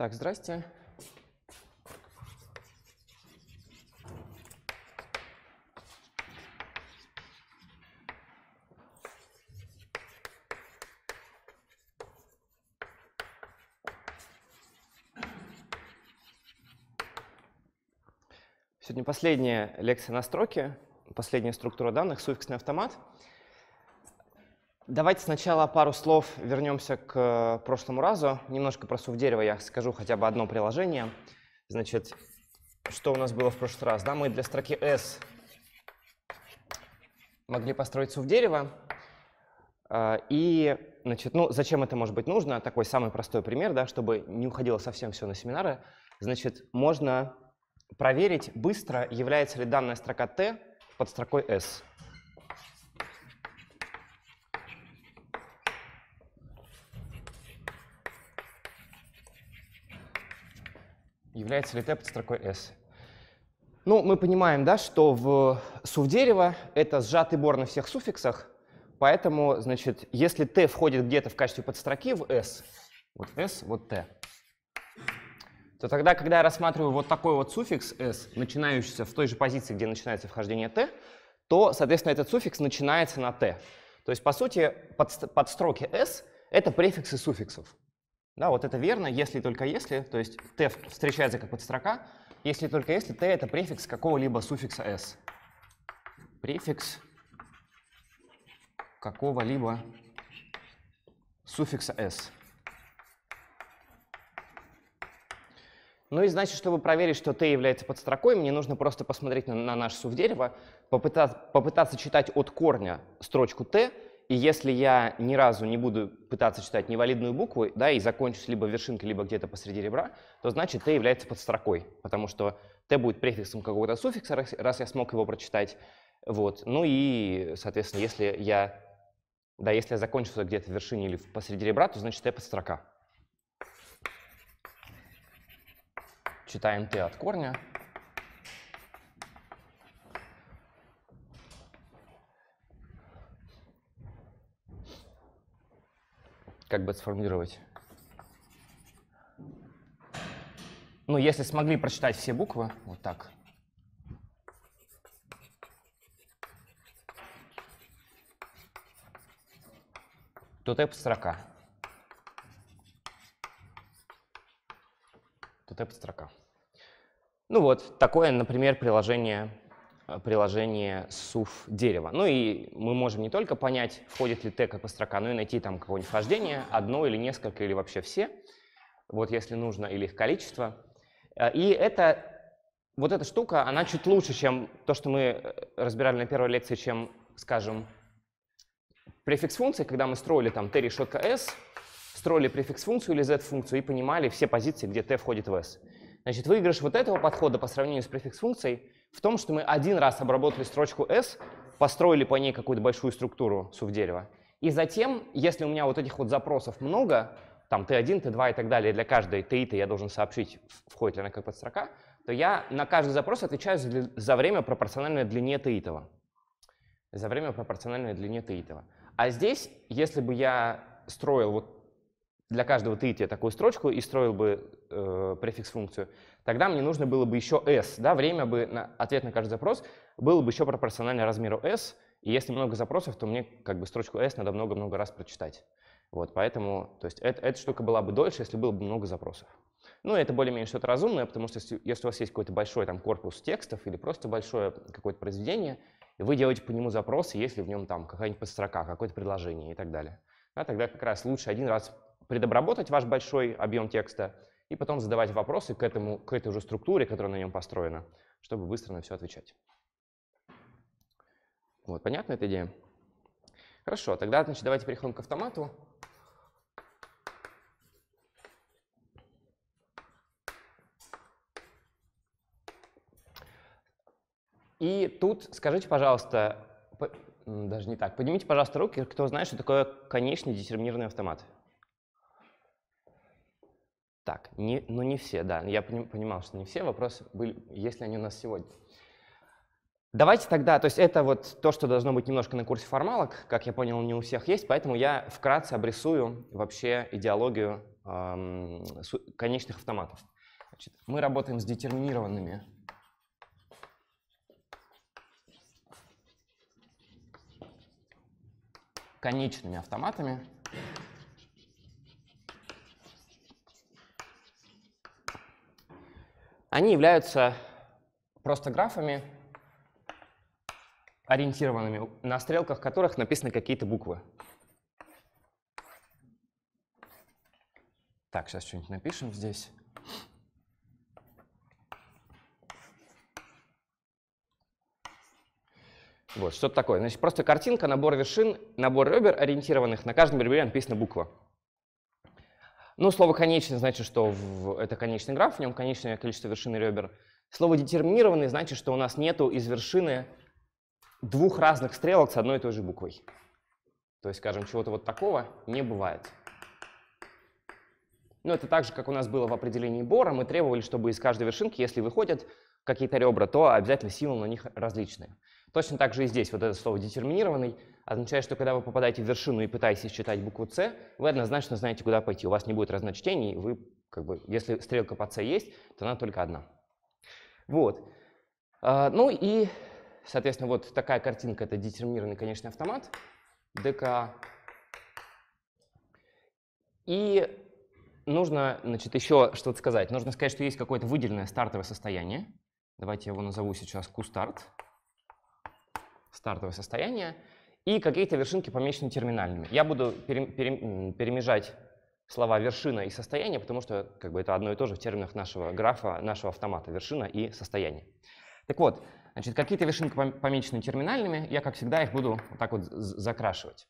Так, здрасте. Сегодня последняя лекция настройки, последняя структура данных, суффиксный автомат. Давайте сначала пару слов вернемся к э, прошлому разу. Немножко про дерево я скажу хотя бы одно приложение. Значит, что у нас было в прошлый раз? Да, мы для строки S могли построить дерево. Э, и, значит, ну, зачем это может быть нужно? Такой самый простой пример, да, чтобы не уходило совсем все на семинары. Значит, можно проверить быстро, является ли данная строка T под строкой S. является ли t под строкой S. Ну, мы понимаем, да, что в сув дерева это сжатый бор на всех суффиксах, поэтому, значит, если t входит где-то в качестве подстроки в S, вот S, вот t, то тогда, когда я рассматриваю вот такой вот суффикс s, начинающийся в той же позиции, где начинается вхождение t, то, соответственно, этот суффикс начинается на t. То есть, по сути, подстроки s — это префиксы суффиксов. Да, вот это верно, если только если, то есть t встречается как подстрока, если только если t это префикс какого-либо суффикса s. Префикс какого-либо суффикса s. Ну и значит, чтобы проверить, что t является подстрокой, мне нужно просто посмотреть на, на наш сув дерева, попытаться, попытаться читать от корня строчку t, и если я ни разу не буду пытаться читать невалидную букву, да, и закончусь либо вершинкой, либо где-то посреди ребра, то значит Т является подстрокой, потому что Т будет префиксом какого-то суффикса, раз я смог его прочитать. Вот. Ну и, соответственно, если я, да, если я закончился где-то в вершине или посреди ребра, то значит Т подстрока. Читаем Т от корня. как бы сформулировать. Ну, если смогли прочитать все буквы, вот так. То тэп строка. То тэп строка. Ну вот, такое, например, приложение Э, приложение SUF дерева. Ну и мы можем не только понять, входит ли тег по строка, но и найти там какое-нибудь вхождение, одно или несколько, или вообще все, вот если нужно, или их количество. Э, и это, вот эта штука, она чуть лучше, чем то, что мы э, разбирали на первой лекции, чем, скажем, префикс функции, когда мы строили там t решетка s, строили префикс функцию или z-функцию и понимали все позиции, где t входит в s. Значит, выигрыш вот этого подхода по сравнению с префикс функцией — в том, что мы один раз обработали строчку S, построили по ней какую-то большую структуру сувдерева, и затем, если у меня вот этих вот запросов много, там T1, T2 и так далее, для каждой T, T я должен сообщить, входит ли она как подстрока, то я на каждый запрос отвечаю за, время пропорциональное длине Титова. За время пропорциональное длине Титова. А здесь, если бы я строил вот для каждого третья такую строчку и строил бы э, префикс-функцию, тогда мне нужно было бы еще s, да, время бы, на ответ на каждый запрос было бы еще пропорционально размеру s, и если много запросов, то мне как бы строчку s надо много-много раз прочитать. Вот, поэтому, то есть это, эта штука была бы дольше, если было бы много запросов. Ну, это более-менее что-то разумное, потому что если, если у вас есть какой-то большой там корпус текстов или просто большое какое-то произведение, вы делаете по нему запросы, если в нем там какая-нибудь подстрока, какое-то предложение и так далее. А тогда как раз лучше один раз предобработать ваш большой объем текста и потом задавать вопросы к, этому, к этой уже структуре, которая на нем построена, чтобы быстро на все отвечать. Вот, понятна эта идея? Хорошо, тогда значит, давайте переходим к автомату. И тут скажите, пожалуйста, даже не так, поднимите, пожалуйста, руки, кто знает, что такое конечный детерминированный автомат. Так, не, но ну не все, да. Я понимал, что не все. Вопросы были, если они у нас сегодня. Давайте тогда, то есть это вот то, что должно быть немножко на курсе формалок, как я понял, не у всех есть, поэтому я вкратце обрисую вообще идеологию эм, конечных автоматов. Значит, мы работаем с детерминированными конечными автоматами, Они являются просто графами, ориентированными, на стрелках которых написаны какие-то буквы. Так, сейчас что-нибудь напишем здесь. Вот, что-то такое. Значит, просто картинка, набор вершин, набор ребер, ориентированных. На каждом ребре написана буква. Ну, слово «конечный» значит, что в... это конечный граф, в нем конечное количество вершин и ребер. Слово «детерминированный» значит, что у нас нету из вершины двух разных стрелок с одной и той же буквой. То есть, скажем, чего-то вот такого не бывает. Ну, это так же, как у нас было в определении Бора. Мы требовали, чтобы из каждой вершинки, если выходят какие-то ребра, то обязательно силы на них различные. Точно так же и здесь вот это слово «детерминированный» означает, что когда вы попадаете в вершину и пытаетесь считать букву «С», вы однозначно знаете, куда пойти. У вас не будет разночтений, вы, как бы, если стрелка по «С» есть, то она только одна. Вот. А, ну и, соответственно, вот такая картинка — это детерминированный конечно, автомат, ДК. И нужно, значит, еще что-то сказать. Нужно сказать, что есть какое-то выделенное стартовое состояние. Давайте я его назову сейчас Q-старт. q стартовое состояние, и какие-то вершинки помечены терминальными. Я буду пере, пере, перемежать слова вершина и состояние, потому что как бы, это одно и то же в терминах нашего графа, нашего автомата, вершина и состояние. Так вот, значит, какие-то вершинки помечены терминальными, я, как всегда, их буду вот так вот закрашивать.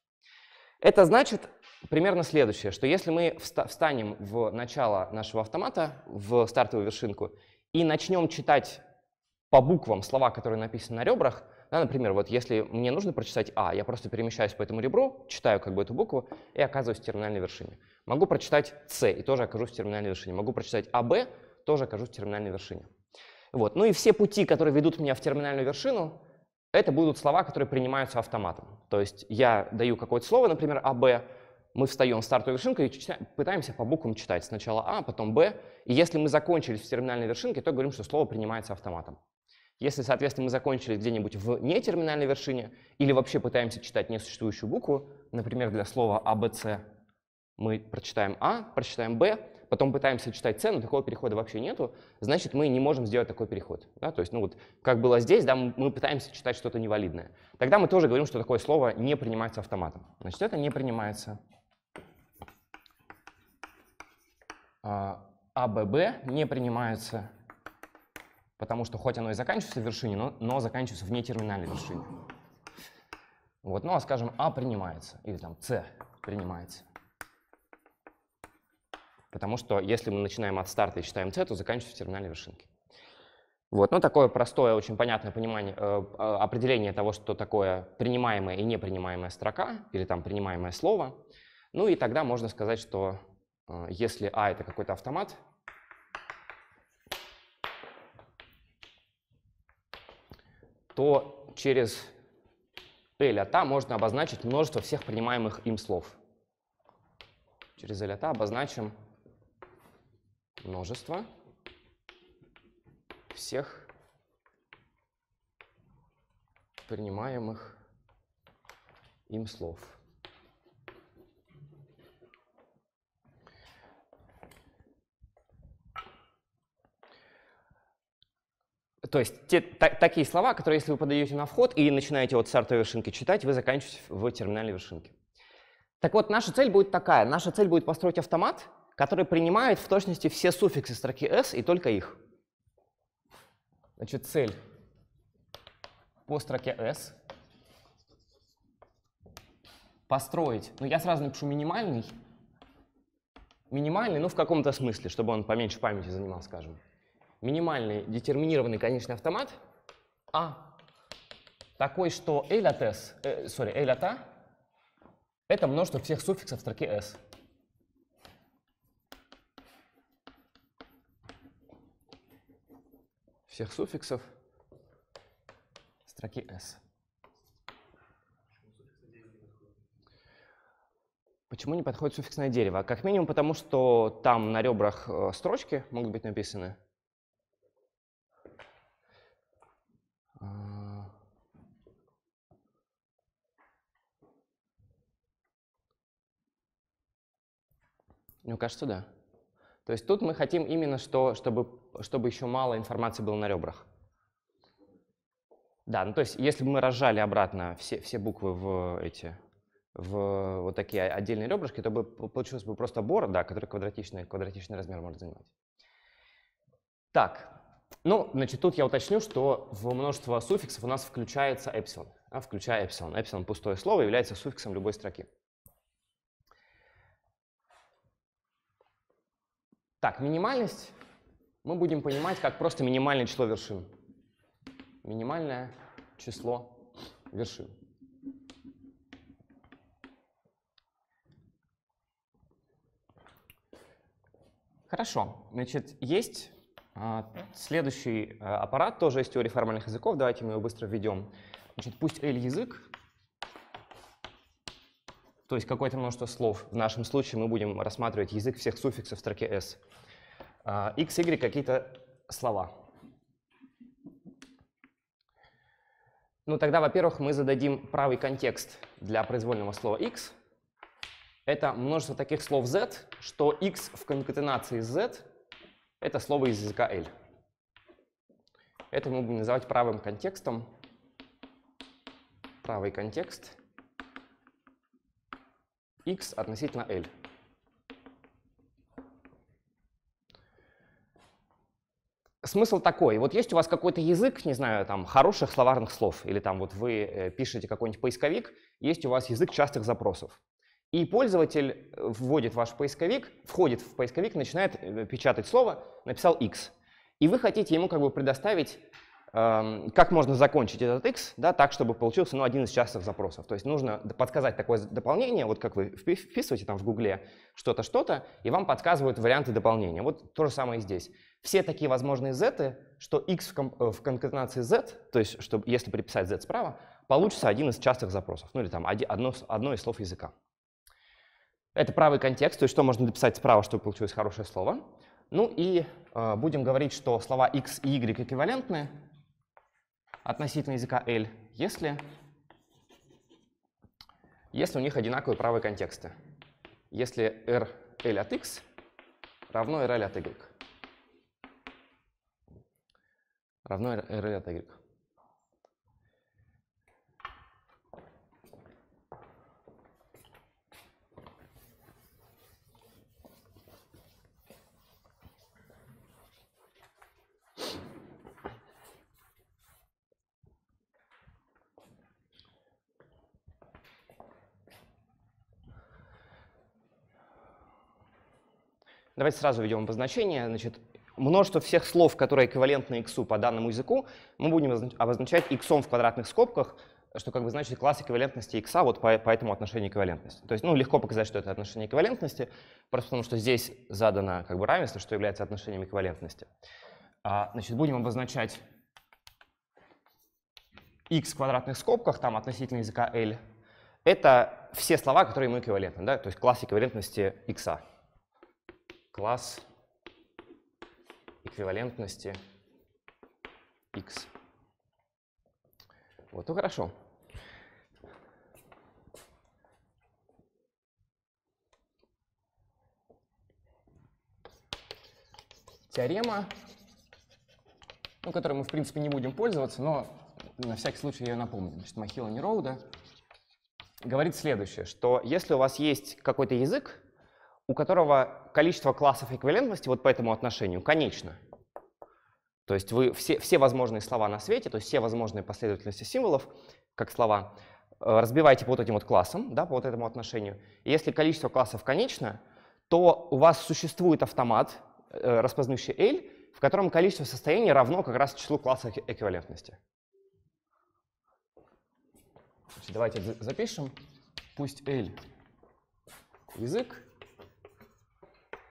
Это значит примерно следующее, что если мы встанем в начало нашего автомата, в стартовую вершинку, и начнем читать по буквам слова, которые написаны на ребрах, да, например, вот если мне нужно прочитать А, я просто перемещаюсь по этому ребру, читаю как бы эту букву и оказываюсь в терминальной вершине. Могу прочитать С и тоже окажусь в терминальной вершине. Могу прочитать АБ, тоже окажусь в терминальной вершине. Вот. Ну и все пути, которые ведут меня в терминальную вершину, это будут слова, которые принимаются автоматом. То есть я даю какое-то слово, например, АБ, мы встаем в стартовую вершинку и пытаемся по буквам читать. Сначала А, потом Б. И если мы закончились в терминальной вершинке, то говорим, что слово принимается автоматом. Если, соответственно, мы закончили где-нибудь в нетерминальной вершине или вообще пытаемся читать несуществующую букву, например, для слова ABC «А», мы прочитаем А, прочитаем Б, потом пытаемся читать С, но такого перехода вообще нету, значит, мы не можем сделать такой переход. Да? То есть, ну вот, как было здесь, да, мы пытаемся читать что-то невалидное. Тогда мы тоже говорим, что такое слово не принимается автоматом. Значит, это не принимается. АББ «А», не принимается потому что хоть оно и заканчивается в вершине, но, но заканчивается в нетерминальной вершине. Вот, ну а скажем, А принимается, или там С принимается. Потому что если мы начинаем от старта и считаем С, то заканчивается в терминальной вершинке. Вот, ну такое простое, очень понятное понимание, э, а, определение того, что такое принимаемая и непринимаемая строка, или там принимаемое слово. Ну и тогда можно сказать, что э, если А это какой-то автомат, то через L от а, A можно обозначить множество всех принимаемых им слов. Через L от а, A обозначим множество всех принимаемых им слов. То есть те, та, такие слова, которые, если вы подаете на вход и начинаете от старта вершинки читать, вы заканчиваете в терминальной вершинке. Так вот, наша цель будет такая. Наша цель будет построить автомат, который принимает в точности все суффиксы строки s и только их. Значит, цель по строке s построить. Ну, я сразу напишу минимальный. Минимальный, ну, в каком-то смысле, чтобы он поменьше памяти занимал, скажем минимальный детерминированный конечный автомат А такой, что L от S, э, sorry, L от A это множество всех суффиксов в строке S. Всех суффиксов строки S. Почему не подходит суффиксное дерево? Как минимум потому, что там на ребрах э, строчки могут быть написаны. Мне кажется, да. То есть тут мы хотим именно, что, чтобы, чтобы еще мало информации было на ребрах. Да, ну то есть если бы мы разжали обратно все, все буквы в эти в вот такие отдельные ребрышки, то бы получилось бы просто бор, да, который квадратичный, квадратичный размер может занимать. Так, ну, значит, тут я уточню, что в множество суффиксов у нас включается эпсилон, а, включая эпсилон. Эпсилон пустое слово является суффиксом любой строки. Так, минимальность мы будем понимать как просто минимальное число вершин. Минимальное число вершин. Хорошо. Значит, есть а, следующий а, аппарат, тоже из теории формальных языков. Давайте мы его быстро введем. Значит, пусть L-язык то есть какое-то множество слов. В нашем случае мы будем рассматривать язык всех суффиксов в строке s. x, y какие-то слова. Ну тогда, во-первых, мы зададим правый контекст для произвольного слова x. Это множество таких слов z, что x в конкатенации с z — это слово из языка L. Это мы будем называть правым контекстом. Правый контекст — x относительно L. Смысл такой. Вот есть у вас какой-то язык, не знаю, там, хороших словарных слов, или там вот вы э, пишете какой-нибудь поисковик, есть у вас язык частых запросов. И пользователь вводит ваш поисковик, входит в поисковик, начинает э, печатать слово, написал x. И вы хотите ему как бы предоставить Эм, как можно закончить этот x да, так, чтобы получился ну, один из частых запросов. То есть нужно подсказать такое дополнение, вот как вы вписываете там в гугле что-то, что-то, и вам подсказывают варианты дополнения. Вот то же самое и здесь. Все такие возможные z, что x в, э, в конкатенации z, то есть чтобы если приписать z справа, получится один из частых запросов, ну или там одно, одно из слов языка. Это правый контекст, то есть что можно написать справа, чтобы получилось хорошее слово. Ну и э, будем говорить, что слова x и y эквивалентны, относительно языка L, если, если у них одинаковые правые контексты. Если R L от X равно R L от Y. Равно R L от Y. Давайте сразу введем обозначение. Значит, множество всех слов, которые эквивалентны x по данному языку, мы будем обозначать x в квадратных скобках, что как бы значит класс эквивалентности x, вот по, по этому отношению эквивалентности. То есть, ну, легко показать, что это отношение эквивалентности, просто потому что здесь задано как бы равенство, что является отношением эквивалентности. А, значит, будем обозначать x в квадратных скобках, там относительно языка L. Это все слова, которые ему эквивалентны, да? то есть класс эквивалентности x класс эквивалентности x. Вот, ну хорошо. Теорема, ну, которой мы, в принципе, не будем пользоваться, но на всякий случай я ее напомню. Значит, Махила Нероуда говорит следующее, что если у вас есть какой-то язык, у которого количество классов эквивалентности вот по этому отношению конечно. То есть вы все, все возможные слова на свете, то есть все возможные последовательности символов, как слова, э, разбиваете по вот этим вот классам, да, по вот этому отношению. И если количество классов конечно, то у вас существует автомат, э, распознающий L, в котором количество состояний равно как раз числу классов эквивалентности. Давайте запишем. Пусть L язык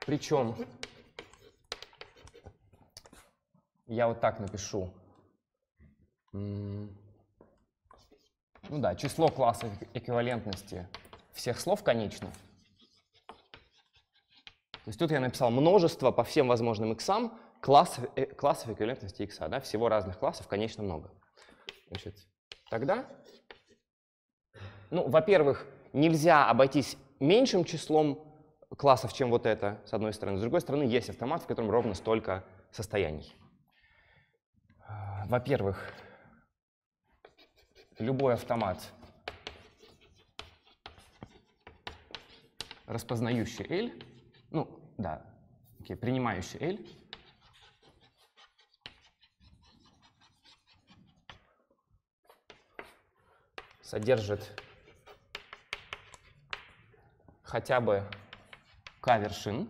причем я вот так напишу. Ну да, число классов эквивалентности всех слов конечно. То есть тут я написал множество по всем возможным иксам классов, э, классов эквивалентности икса. Да? Всего разных классов, конечно, много. Значит, тогда, ну, во-первых, нельзя обойтись меньшим числом классов, чем вот это, с одной стороны. С другой стороны, есть автомат, в котором ровно столько состояний. Во-первых, любой автомат, распознающий L, ну да, okay, принимающий L, содержит хотя бы k вершин.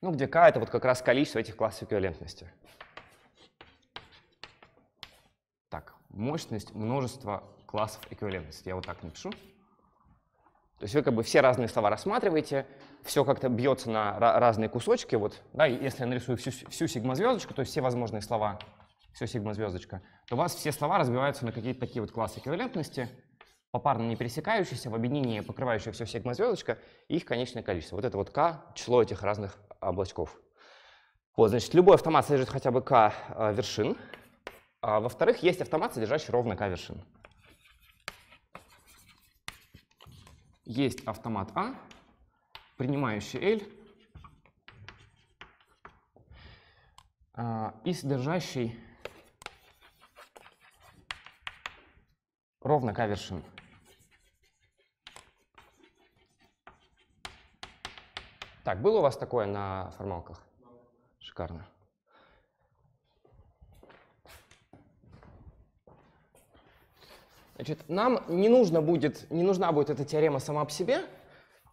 Ну, где k — это вот как раз количество этих классов эквивалентности. Так, мощность множества классов эквивалентности. Я вот так напишу. То есть вы как бы все разные слова рассматриваете, все как-то бьется на разные кусочки. Вот, да, если я нарисую всю, всю сигма-звездочку, то есть все возможные слова, все сигма-звездочка, то у вас все слова разбиваются на какие-то такие вот классы эквивалентности — попарно не пересекающиеся, в объединении покрывающие все сигма-звездочка, их конечное количество. Вот это вот k, число этих разных облачков. Вот, значит, любой автомат содержит хотя бы k э, вершин. А, Во-вторых, есть автомат, содержащий ровно k вершин. Есть автомат А, принимающий L, а, и содержащий ровно k вершин. Так, было у вас такое на формалках? Шикарно. Значит, нам не, нужно будет, не нужна будет эта теорема сама по себе,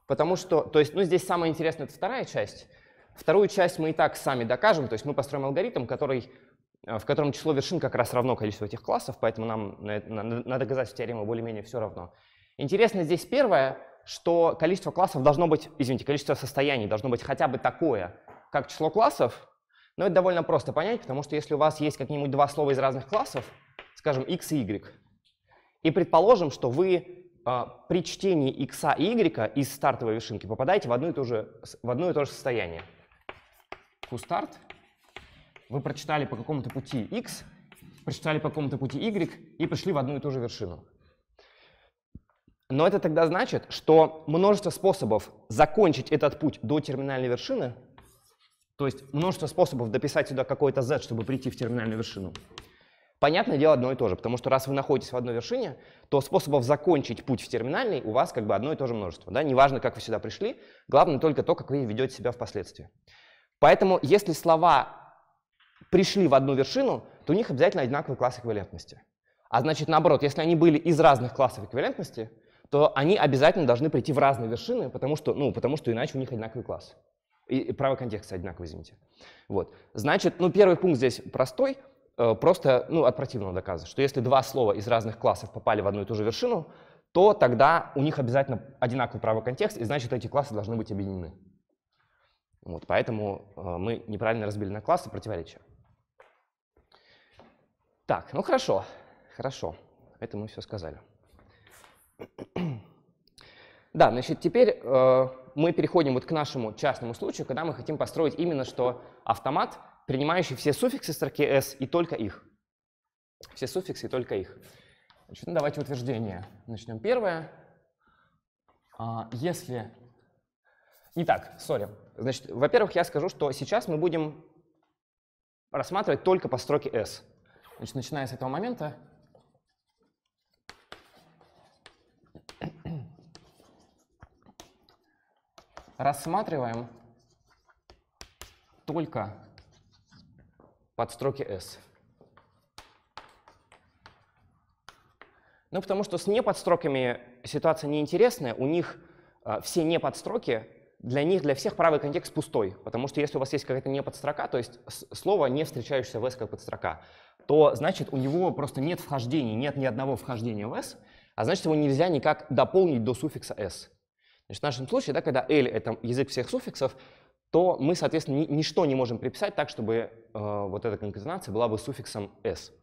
потому что, то есть, ну, здесь самое интересное — это вторая часть. Вторую часть мы и так сами докажем, то есть мы построим алгоритм, который, э, в котором число вершин как раз равно количеству этих классов, поэтому нам на, на, на доказательство теоремы более-менее все равно. Интересно здесь первое — что количество классов должно быть, извините, количество состояний должно быть хотя бы такое, как число классов, но это довольно просто понять, потому что если у вас есть какие-нибудь два слова из разных классов, скажем, x и y, и предположим, что вы э, при чтении x и y из стартовой вершинки попадаете в одно и то же, в одно и то же состояние. QStart, вы прочитали по какому-то пути x, прочитали по какому-то пути y и пришли в одну и ту же вершину. Но это тогда значит, что множество способов закончить этот путь до терминальной вершины, то есть множество способов дописать сюда какой-то z, чтобы прийти в терминальную вершину, понятное дело одно и то же, потому что раз вы находитесь в одной вершине, то способов закончить путь в терминальной у вас как бы одно и то же множество. Да? Неважно, как вы сюда пришли, главное только то, как вы ведете себя впоследствии. Поэтому если слова пришли в одну вершину, то у них обязательно одинаковый класс эквивалентности. А значит, наоборот, если они были из разных классов эквивалентности, то они обязательно должны прийти в разные вершины, потому что, ну, потому что иначе у них одинаковый класс. И, и правый контекст одинаковый, извините. Вот. Значит, ну, первый пункт здесь простой, э, просто ну, от противного доказа, что если два слова из разных классов попали в одну и ту же вершину, то тогда у них обязательно одинаковый правый контекст, и значит, эти классы должны быть объединены. Вот, поэтому э, мы неправильно разбили на классы противоречия. Так, ну хорошо, хорошо, это мы все сказали. Да, значит, теперь э, мы переходим вот к нашему частному случаю, когда мы хотим построить именно что автомат, принимающий все суффиксы строки s и только их. Все суффиксы и только их. Значит, ну давайте утверждение. Начнем первое. А, если... Итак, сори. Значит, во-первых, я скажу, что сейчас мы будем рассматривать только по строке s. Значит, начиная с этого момента рассматриваем только подстроки S. Ну, потому что с неподстроками ситуация неинтересная. У них э, все неподстроки, для них, для всех правый контекст пустой. Потому что если у вас есть какая-то неподстрока, то есть слово, не встречающееся в S как подстрока, то значит у него просто нет вхождений, нет ни одного вхождения в S, а значит его нельзя никак дополнить до суффикса S. Значит, в нашем случае, да, когда L — это язык всех суффиксов, то мы, соответственно, ни, ничто не можем приписать так, чтобы э, вот эта конкатенация была бы суффиксом s.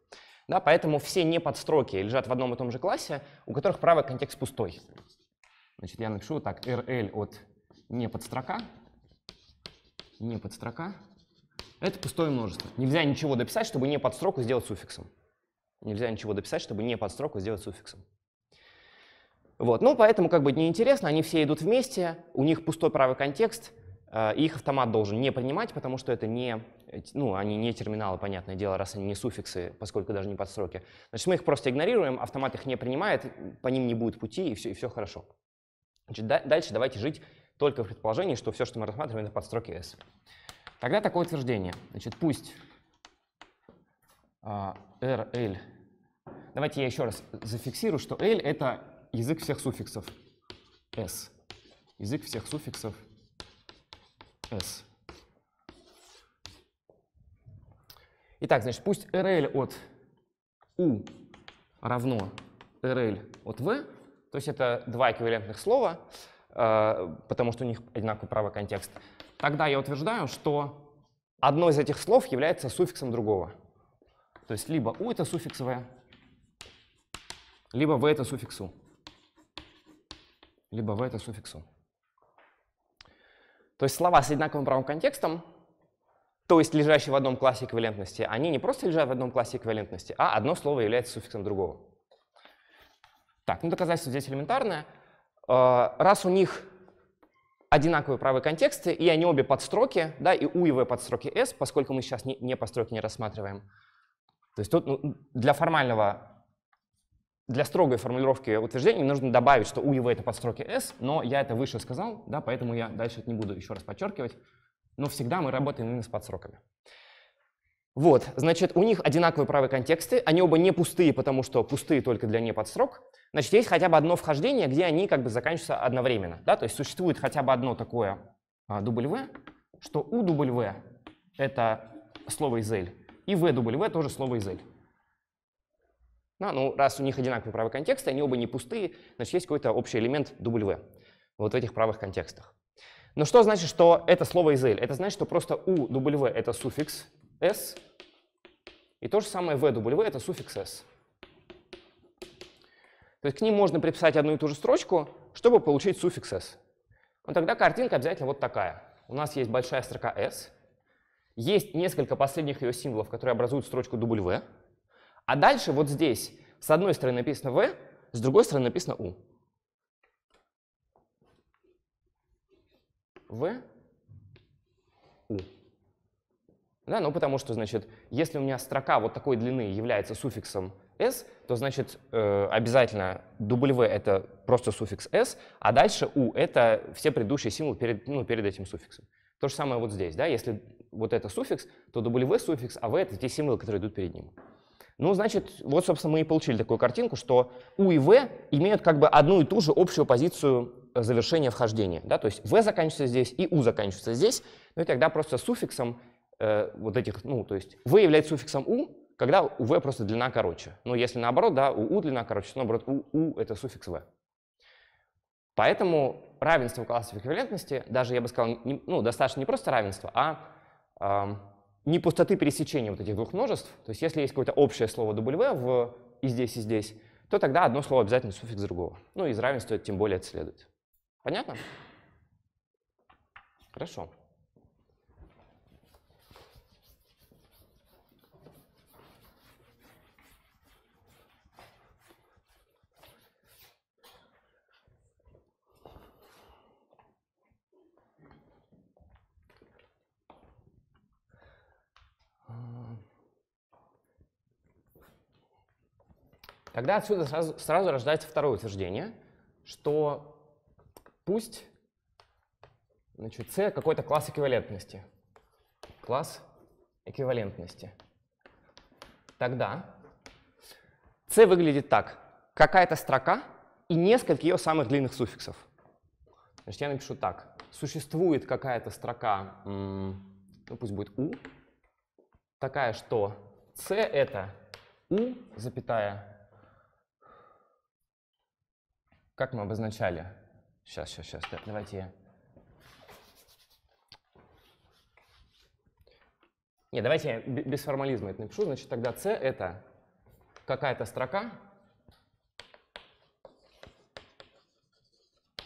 Да, поэтому все не неподстроки лежат в одном и том же классе, у которых правый контекст пустой. Значит, я напишу так, rl от не неподстрока, неподстрока, это пустое множество. Нельзя ничего дописать, чтобы не под строку сделать суффиксом. Нельзя ничего дописать, чтобы не под строку сделать суффиксом. Вот. Ну, поэтому как бы неинтересно, они все идут вместе, у них пустой правый контекст, э, их автомат должен не принимать, потому что это не, ну, они не терминалы, понятное дело, раз они не суффиксы, поскольку даже не подстроки. Значит, мы их просто игнорируем, автомат их не принимает, по ним не будет пути, и все, и все хорошо. Значит, да, дальше давайте жить только в предположении, что все, что мы рассматриваем, это подстроки S. Тогда такое утверждение. Значит, пусть э, а, RL... Давайте я еще раз зафиксирую, что L — это язык всех суффиксов s. Язык всех суффиксов s. Итак, значит, пусть RL от U равно RL от V, то есть это два эквивалентных слова, э, потому что у них одинаковый правый контекст, тогда я утверждаю, что одно из этих слов является суффиксом другого. То есть либо U — это суффиксовое, либо V — это суффикс U либо в это суффиксу. То есть слова с одинаковым правым контекстом, то есть лежащие в одном классе эквивалентности, они не просто лежат в одном классе эквивалентности, а одно слово является суффиксом другого. Так, ну доказательство здесь элементарное. Э, раз у них одинаковые правые контексты, и они обе подстроки, да, и у и V подстроки S, поскольку мы сейчас не, не подстройки не рассматриваем. То есть тут ну, для формального для строгой формулировки утверждений нужно добавить, что у его это подстроки S, но я это выше сказал, да, поэтому я дальше это не буду еще раз подчеркивать. Но всегда мы работаем именно с подсроками. Вот, значит, у них одинаковые правые контексты, они оба не пустые, потому что пустые только для не неподстрок. Значит, есть хотя бы одно вхождение, где они как бы заканчиваются одновременно. Да? То есть существует хотя бы одно такое а, W, что у W это слово из L, и в W тоже слово из L. Да, ну, раз у них одинаковые правые контексты, они оба не пустые, значит, есть какой-то общий элемент W вот в этих правых контекстах. Но что значит, что это слово из L? Это значит, что просто у W это суффикс S, и то же самое W это суффикс S. То есть к ним можно приписать одну и ту же строчку, чтобы получить суффикс S. Но тогда картинка обязательно вот такая. У нас есть большая строка S, есть несколько последних ее символов, которые образуют строчку W, а дальше вот здесь с одной стороны написано «в», с другой стороны написано «у». «В», «у». Да, ну потому что, значит, если у меня строка вот такой длины является суффиксом s, то, значит, э, обязательно w — это просто суффикс s, а дальше u — это все предыдущие символы перед, ну, перед этим суффиксом. То же самое вот здесь, да, если вот это суффикс, то w — суффикс, а v — это те символы, которые идут перед ним. Ну, значит, вот, собственно, мы и получили такую картинку, что У и В имеют как бы одну и ту же общую позицию э, завершения вхождения. Да? То есть В заканчивается здесь и У заканчивается здесь. Ну и тогда просто суффиксом э, вот этих, ну, то есть В является суффиксом У, когда у V просто длина короче. Ну, если наоборот, да, у U длина короче, то наоборот, у U это суффикс V. Поэтому равенство классов эквивалентности, даже я бы сказал, не, ну, достаточно не просто равенство, а э, не пустоты пересечения вот этих двух множеств. То есть если есть какое-то общее слово W в и здесь, и здесь, то тогда одно слово обязательно суффикс другого. Ну, из равенства тем более это Понятно? Хорошо. Тогда отсюда сразу, сразу рождается второе утверждение, что пусть значит, C какой-то класс эквивалентности. Класс эквивалентности. Тогда C выглядит так. Какая-то строка и несколько ее самых длинных суффиксов. Значит, я напишу так. Существует какая-то строка, ну пусть будет U, такая, что C это U, запятая как мы обозначали? Сейчас, сейчас, сейчас. давайте я... Не, давайте я без формализма это напишу. Значит, тогда C — это какая-то строка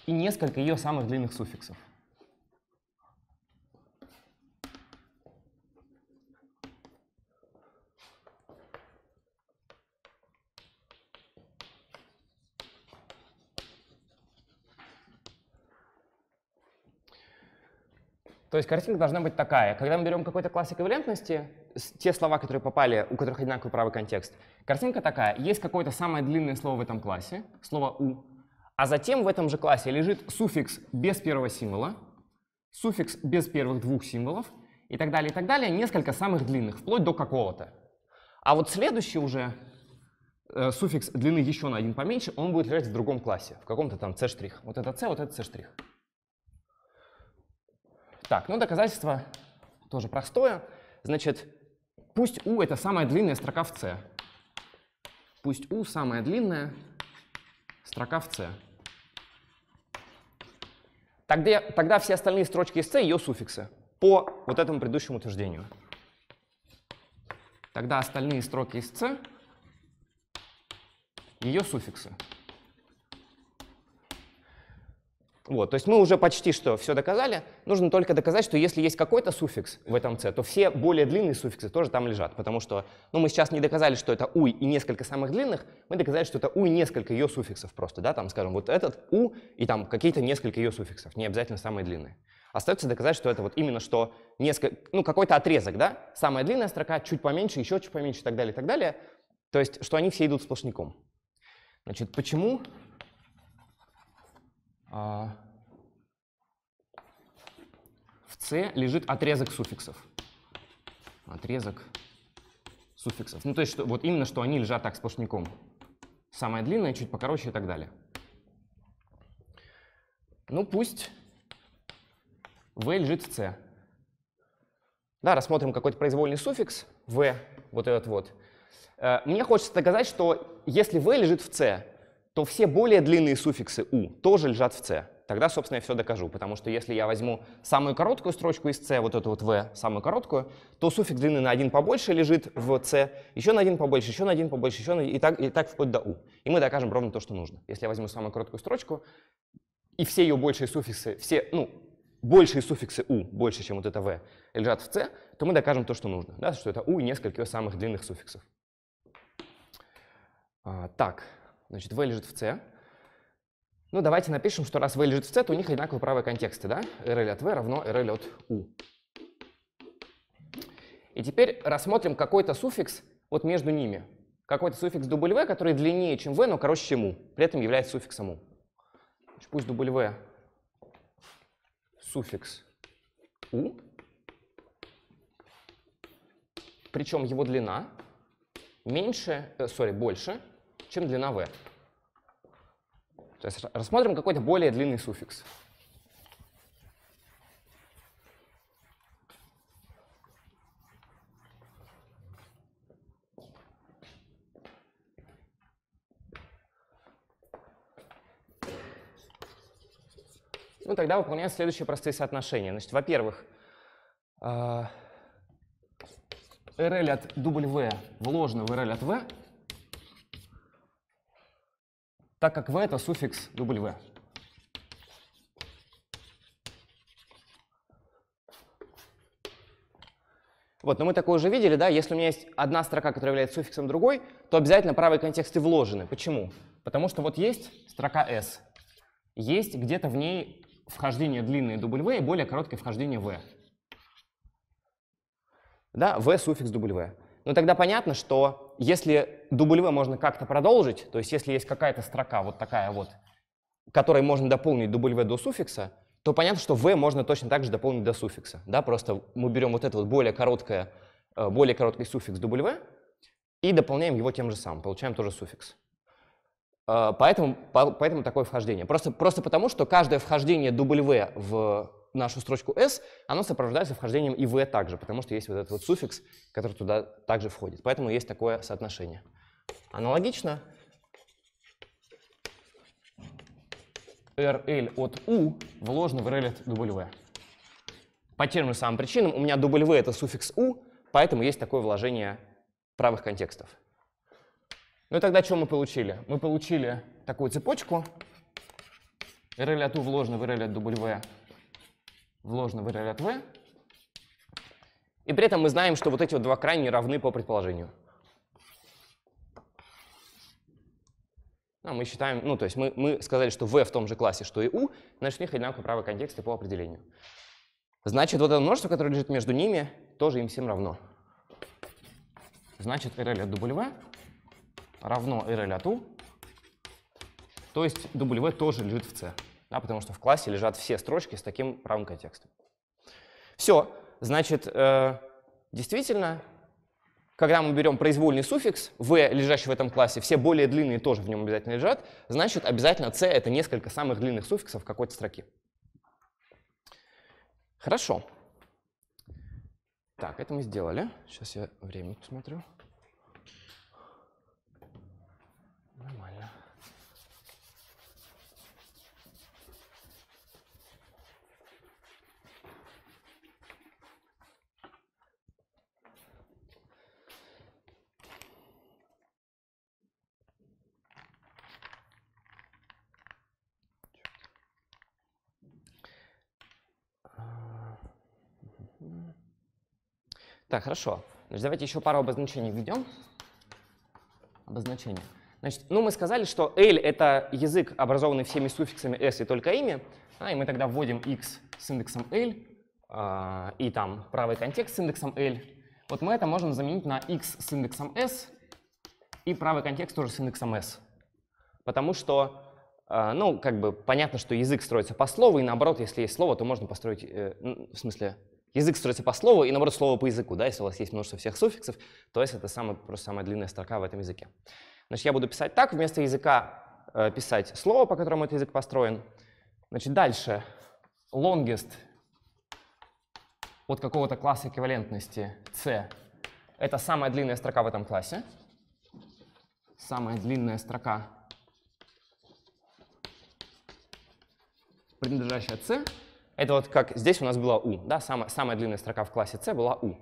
и несколько ее самых длинных суффиксов. То есть картинка должна быть такая. Когда мы берем какой-то класс эквивалентности, те слова, которые попали, у которых одинаковый правый контекст, картинка такая. Есть какое-то самое длинное слово в этом классе, слово «у», а затем в этом же классе лежит суффикс без первого символа, суффикс без первых двух символов и так далее, и так далее, несколько самых длинных, вплоть до какого-то. А вот следующий уже э, суффикс длины еще на один поменьше, он будет лежать в другом классе, в каком-то там c'. Вот это c, вот это c' так, ну доказательство тоже простое. Значит, пусть U — это самая длинная строка в C. Пусть U — самая длинная строка в C. Тогда, тогда все остальные строчки из C — ее суффиксы по вот этому предыдущему утверждению. Тогда остальные строки из C — ее суффиксы. Вот, то есть мы уже почти что все доказали. Нужно только доказать, что если есть какой-то суффикс в этом c, то все более длинные суффиксы тоже там лежат. Потому что ну, мы сейчас не доказали, что это у и несколько самых длинных, мы доказали, что это у и несколько ее суффиксов просто. Да? Там, скажем, вот этот у и там какие-то несколько ее суффиксов, не обязательно самые длинные. Остается доказать, что это вот именно что несколько, ну какой-то отрезок, да? Самая длинная строка, чуть поменьше, еще чуть поменьше и так далее, и так далее. То есть, что они все идут сплошняком. Значит, почему а, в c лежит отрезок суффиксов. Отрезок суффиксов. Ну, то есть, что, вот именно, что они лежат так сплошняком. Самое длинное, чуть покороче и так далее. Ну, пусть v лежит в c. Да, рассмотрим какой-то произвольный суффикс v, вот этот вот. Э, мне хочется доказать, что если v лежит в c, то все более длинные суффиксы «у» тоже лежат в «c». Тогда, собственно, я все докажу, потому что если я возьму самую короткую строчку из «c», вот эту вот «v», самую короткую, то суффикс длины на один побольше лежит в «c», еще на один побольше, еще на один побольше, еще на... И, так, и так вплоть до «у». И мы докажем ровно то, что нужно. Если я возьму самую короткую строчку, и все ее большие суффиксы, все, ну, большие суффиксы «у» больше, чем вот это «v» лежат в «c», то мы докажем то, что нужно, да, что это «у» и несколько самых длинных суффиксов. А, так. Значит, v лежит в c. Ну, давайте напишем, что раз v лежит в c, то у них одинаковые правые контексты, да? rl от v равно rl от u. И теперь рассмотрим какой-то суффикс вот между ними. Какой-то суффикс w, который длиннее, чем v, но короче, чем u. При этом является суффиксом u. Значит, пусть w суффикс u, причем его длина меньше, э, sorry, больше чем длина v. То есть рассмотрим какой-то более длинный суффикс. Ну, тогда выполняют следующие простые соотношения. Значит, во-первых, э, RL от W вложено в RL от V так как v это суффикс w. Вот, но мы такое уже видели, да, если у меня есть одна строка, которая является суффиксом другой, то обязательно правые контексты вложены. Почему? Потому что вот есть строка s, есть где-то в ней вхождение длинное w и более короткое вхождение v. Да, v суффикс w. Ну тогда понятно, что если W можно как-то продолжить, то есть если есть какая-то строка вот такая вот, которой можно дополнить W до суффикса, то понятно, что V можно точно так же дополнить до суффикса. Да? Просто мы берем вот этот вот более, короткое, э, более короткий суффикс W и дополняем его тем же самым, получаем тоже суффикс. Э, поэтому, поэтому такое вхождение. Просто, просто потому, что каждое вхождение W в нашу строчку s, оно сопровождается вхождением V также, потому что есть вот этот вот суффикс, который туда также входит. Поэтому есть такое соотношение. Аналогично RL от U вложено в RL от W. По тем же самым причинам у меня W это суффикс U, поэтому есть такое вложение правых контекстов. Ну и тогда что мы получили? Мы получили такую цепочку RL от U вложено в RL от W, вложено в ряд v. И при этом мы знаем, что вот эти вот два крайне равны по предположению. Ну, мы считаем, ну, то есть мы, мы сказали, что v в том же классе, что и u, значит, у них одинаковые правые контексты по определению. Значит, вот это множество, которое лежит между ними, тоже им всем равно. Значит, RL от W равно RL от U, то есть W тоже лежит в C да, потому что в классе лежат все строчки с таким правым контекстом. Все, значит, э, действительно, когда мы берем произвольный суффикс, v, лежащий в этом классе, все более длинные тоже в нем обязательно лежат, значит, обязательно c — это несколько самых длинных суффиксов какой-то строки. Хорошо. Так, это мы сделали. Сейчас я время посмотрю. Нормально. Так, хорошо. Значит, давайте еще пару обозначений введем. Обозначение. Значит, ну мы сказали, что L — это язык, образованный всеми суффиксами s и только ими. А, и мы тогда вводим x с индексом L э, и там правый контекст с индексом L. Вот мы это можем заменить на x с индексом s и правый контекст тоже с индексом s. Потому что, э, ну, как бы понятно, что язык строится по слову, и наоборот, если есть слово, то можно построить, э, в смысле, язык строится по слову и, наоборот, слово по языку. Да? Если у вас есть множество всех суффиксов, то есть это самая, просто самая длинная строка в этом языке. Значит, я буду писать так, вместо языка э, писать слово, по которому этот язык построен. Значит, дальше. Longest от какого-то класса эквивалентности C — это самая длинная строка в этом классе. Самая длинная строка, принадлежащая C — это вот как здесь у нас была U, да, самая, самая длинная строка в классе C была U.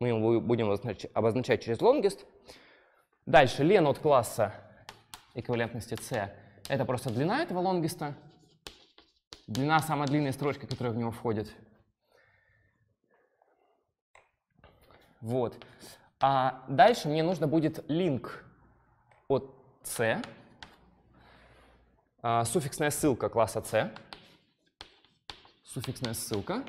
Мы его будем обозначать, через longest. Дальше len от класса эквивалентности C — это просто длина этого лонгиста. Длина самой длинной строчки, которая в него входит. Вот. А дальше мне нужно будет link от C, а, суффиксная ссылка класса C суффиксная ссылка.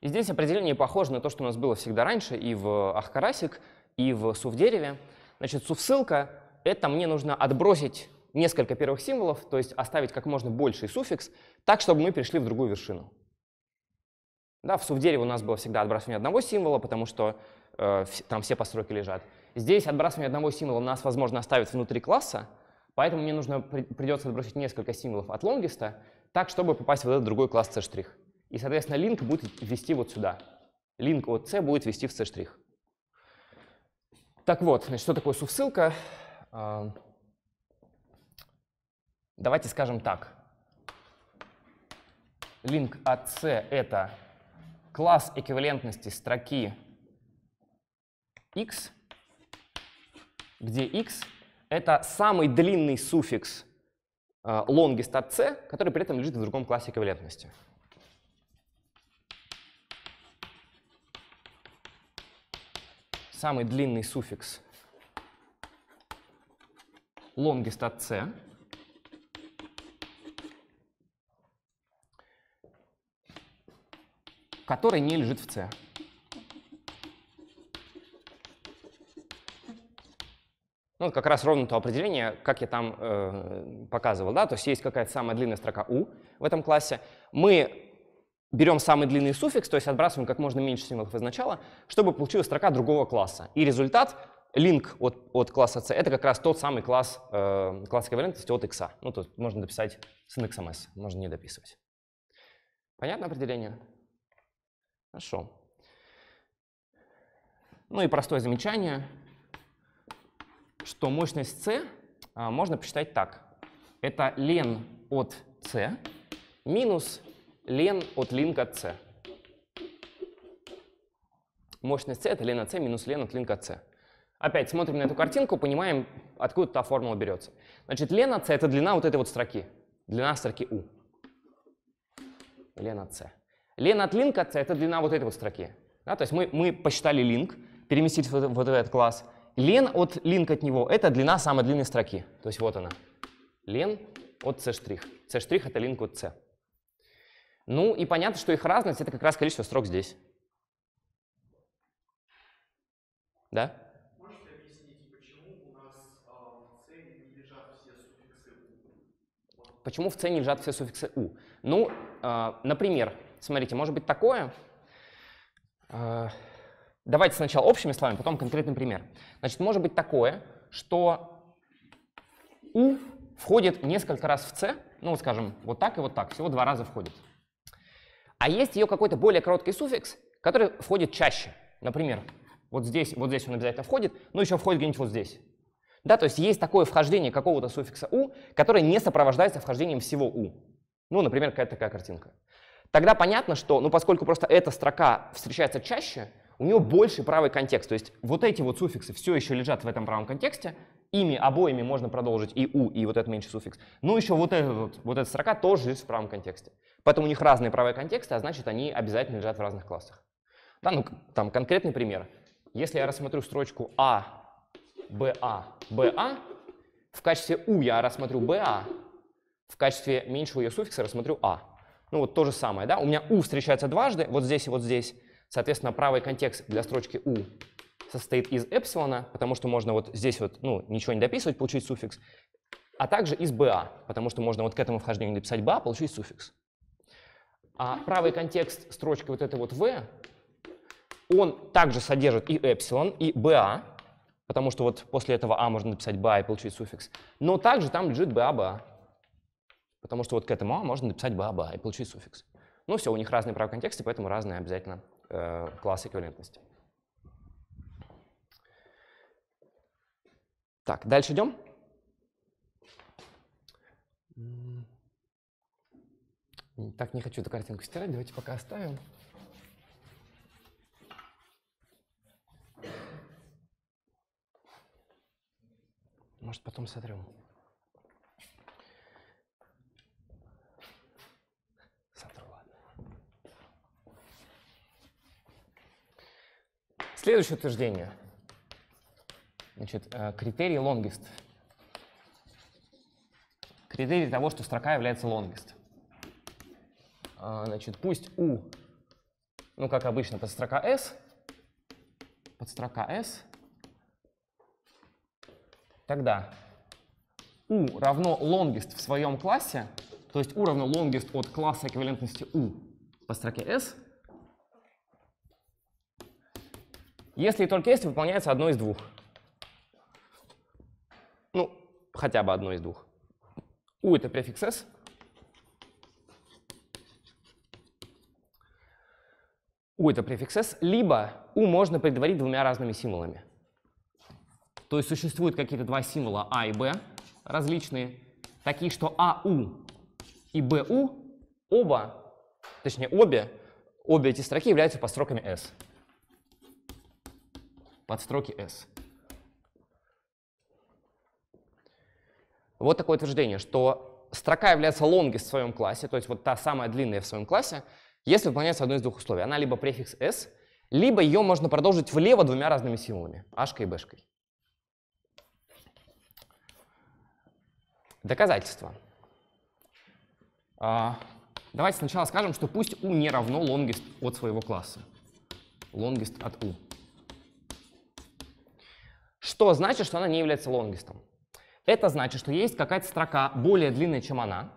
И здесь определение похоже на то, что у нас было всегда раньше и в Ахкарасик, и в суфдереве. Значит, суф-ссылка — это мне нужно отбросить несколько первых символов, то есть оставить как можно больший суффикс, так, чтобы мы перешли в другую вершину. Да, в субдереве у нас было всегда отбрасывание одного символа, потому что э, там все постройки лежат. Здесь отбрасывание одного символа нас, возможно, оставит внутри класса, поэтому мне нужно придется отбросить несколько символов от лонгиста, так, чтобы попасть в этот другой класс C'. И, соответственно, link будет вести вот сюда. Link от C будет вести в C'. Так вот, значит, что такое сувсылка? А, давайте скажем так. Link от C — это класс эквивалентности строки x, где x — это самый длинный суффикс Э, longest от C, который при этом лежит в другом классе эквивалентности. Самый длинный суффикс longest от C. который не лежит в C. Ну, как раз ровно то определение, как я там э, показывал. Да? То есть есть какая-то самая длинная строка u в этом классе. Мы берем самый длинный суффикс, то есть отбрасываем как можно меньше символов из начала, чтобы получилась строка другого класса. И результат link от, от класса C — это как раз тот самый класс, э, класс эквивалентности от X. Ну, тут можно дописать с индексом можно не дописывать. Понятно определение? Хорошо. Ну и простое замечание — что мощность С а, можно посчитать так. Это лен от С минус лен от линка от С. Мощность С — это лен от С минус лен от линка от С. Опять смотрим на эту картинку, понимаем, откуда та формула берется. Значит, лен от С — это длина вот этой вот строки. Длина строки U. Лен от С. Лен от линка от С — это длина вот этой вот строки. Да, то есть мы, мы посчитали линк, переместить в, в этот класс — Лен от линк от него – это длина самой длинной строки. То есть вот она. Лен от C'. C' это линк от C. Ну и понятно, что их разность – это как раз количество строк здесь. Да? Можете объяснить, почему у нас а, в C не лежат все суффиксы U? Почему в C не лежат все суффиксы U? Ну, а, например, смотрите, может быть такое. А, Давайте сначала общими словами, потом конкретный пример. Значит, может быть такое, что у входит несколько раз в C, ну, скажем, вот так и вот так, всего два раза входит. А есть ее какой-то более короткий суффикс, который входит чаще. Например, вот здесь, вот здесь он обязательно входит, но еще входит где-нибудь вот здесь. Да, то есть есть такое вхождение какого-то суффикса «у», которое не сопровождается вхождением всего «у». Ну, например, какая-то такая картинка. Тогда понятно, что, ну, поскольку просто эта строка встречается чаще, у него больше правый контекст. То есть вот эти вот суффиксы все еще лежат в этом правом контексте, ими обоими можно продолжить и у, и вот этот меньший суффикс. Ну еще вот этот вот, вот эта строка тоже лежит в правом контексте. Поэтому у них разные правые контексты, а значит они обязательно лежат в разных классах. Да, ну там конкретный пример. Если я рассмотрю строчку А, БА, БА, в качестве У я рассмотрю БА, в качестве меньшего ее суффикса рассмотрю А. Ну вот то же самое, да, у меня У встречается дважды, вот здесь и вот здесь, Соответственно, правый контекст для строчки u состоит из эпсилона, потому что можно вот здесь вот, ну, ничего не дописывать, получить суффикс, а также из ba, потому что можно вот к этому вхождению написать ba, получить суффикс. А правый контекст строчки вот этой вот v, он также содержит и эпсилон, и ba, потому что вот после этого а можно написать ba и получить суффикс, но также там лежит ba, ba, потому что вот к этому а можно написать ba, ba и получить суффикс. Ну все, у них разные правые контексты, поэтому разные обязательно Э, класс эквивалентности. Так, дальше идем. Так, не хочу эту картинку стирать, давайте пока оставим. Может, потом сотрем. Следующее утверждение. Значит, э, критерий longest. Критерий того, что строка является longest. А, значит, пусть u, ну, как обычно, под строка s, под строка s, тогда u равно longest в своем классе, то есть u равно longest от класса эквивалентности u по строке s, Если и только если выполняется одно из двух. Ну, хотя бы одно из двух. U — это префикс S. U — это префикс S. Либо U можно предварить двумя разными символами. То есть существуют какие-то два символа А и Б различные, такие, что АУ и БУ оба, точнее обе, обе эти строки являются построками S под строки S. Вот такое утверждение, что строка является longest в своем классе, то есть вот та самая длинная в своем классе, если выполняется одно из двух условий. Она либо префикс S, либо ее можно продолжить влево двумя разными символами, h и b. -шкой. Доказательство. А, давайте сначала скажем, что пусть u не равно longest от своего класса. Longest от u. Что значит, что она не является лонгистом? Это значит, что есть какая-то строка более длинная, чем она.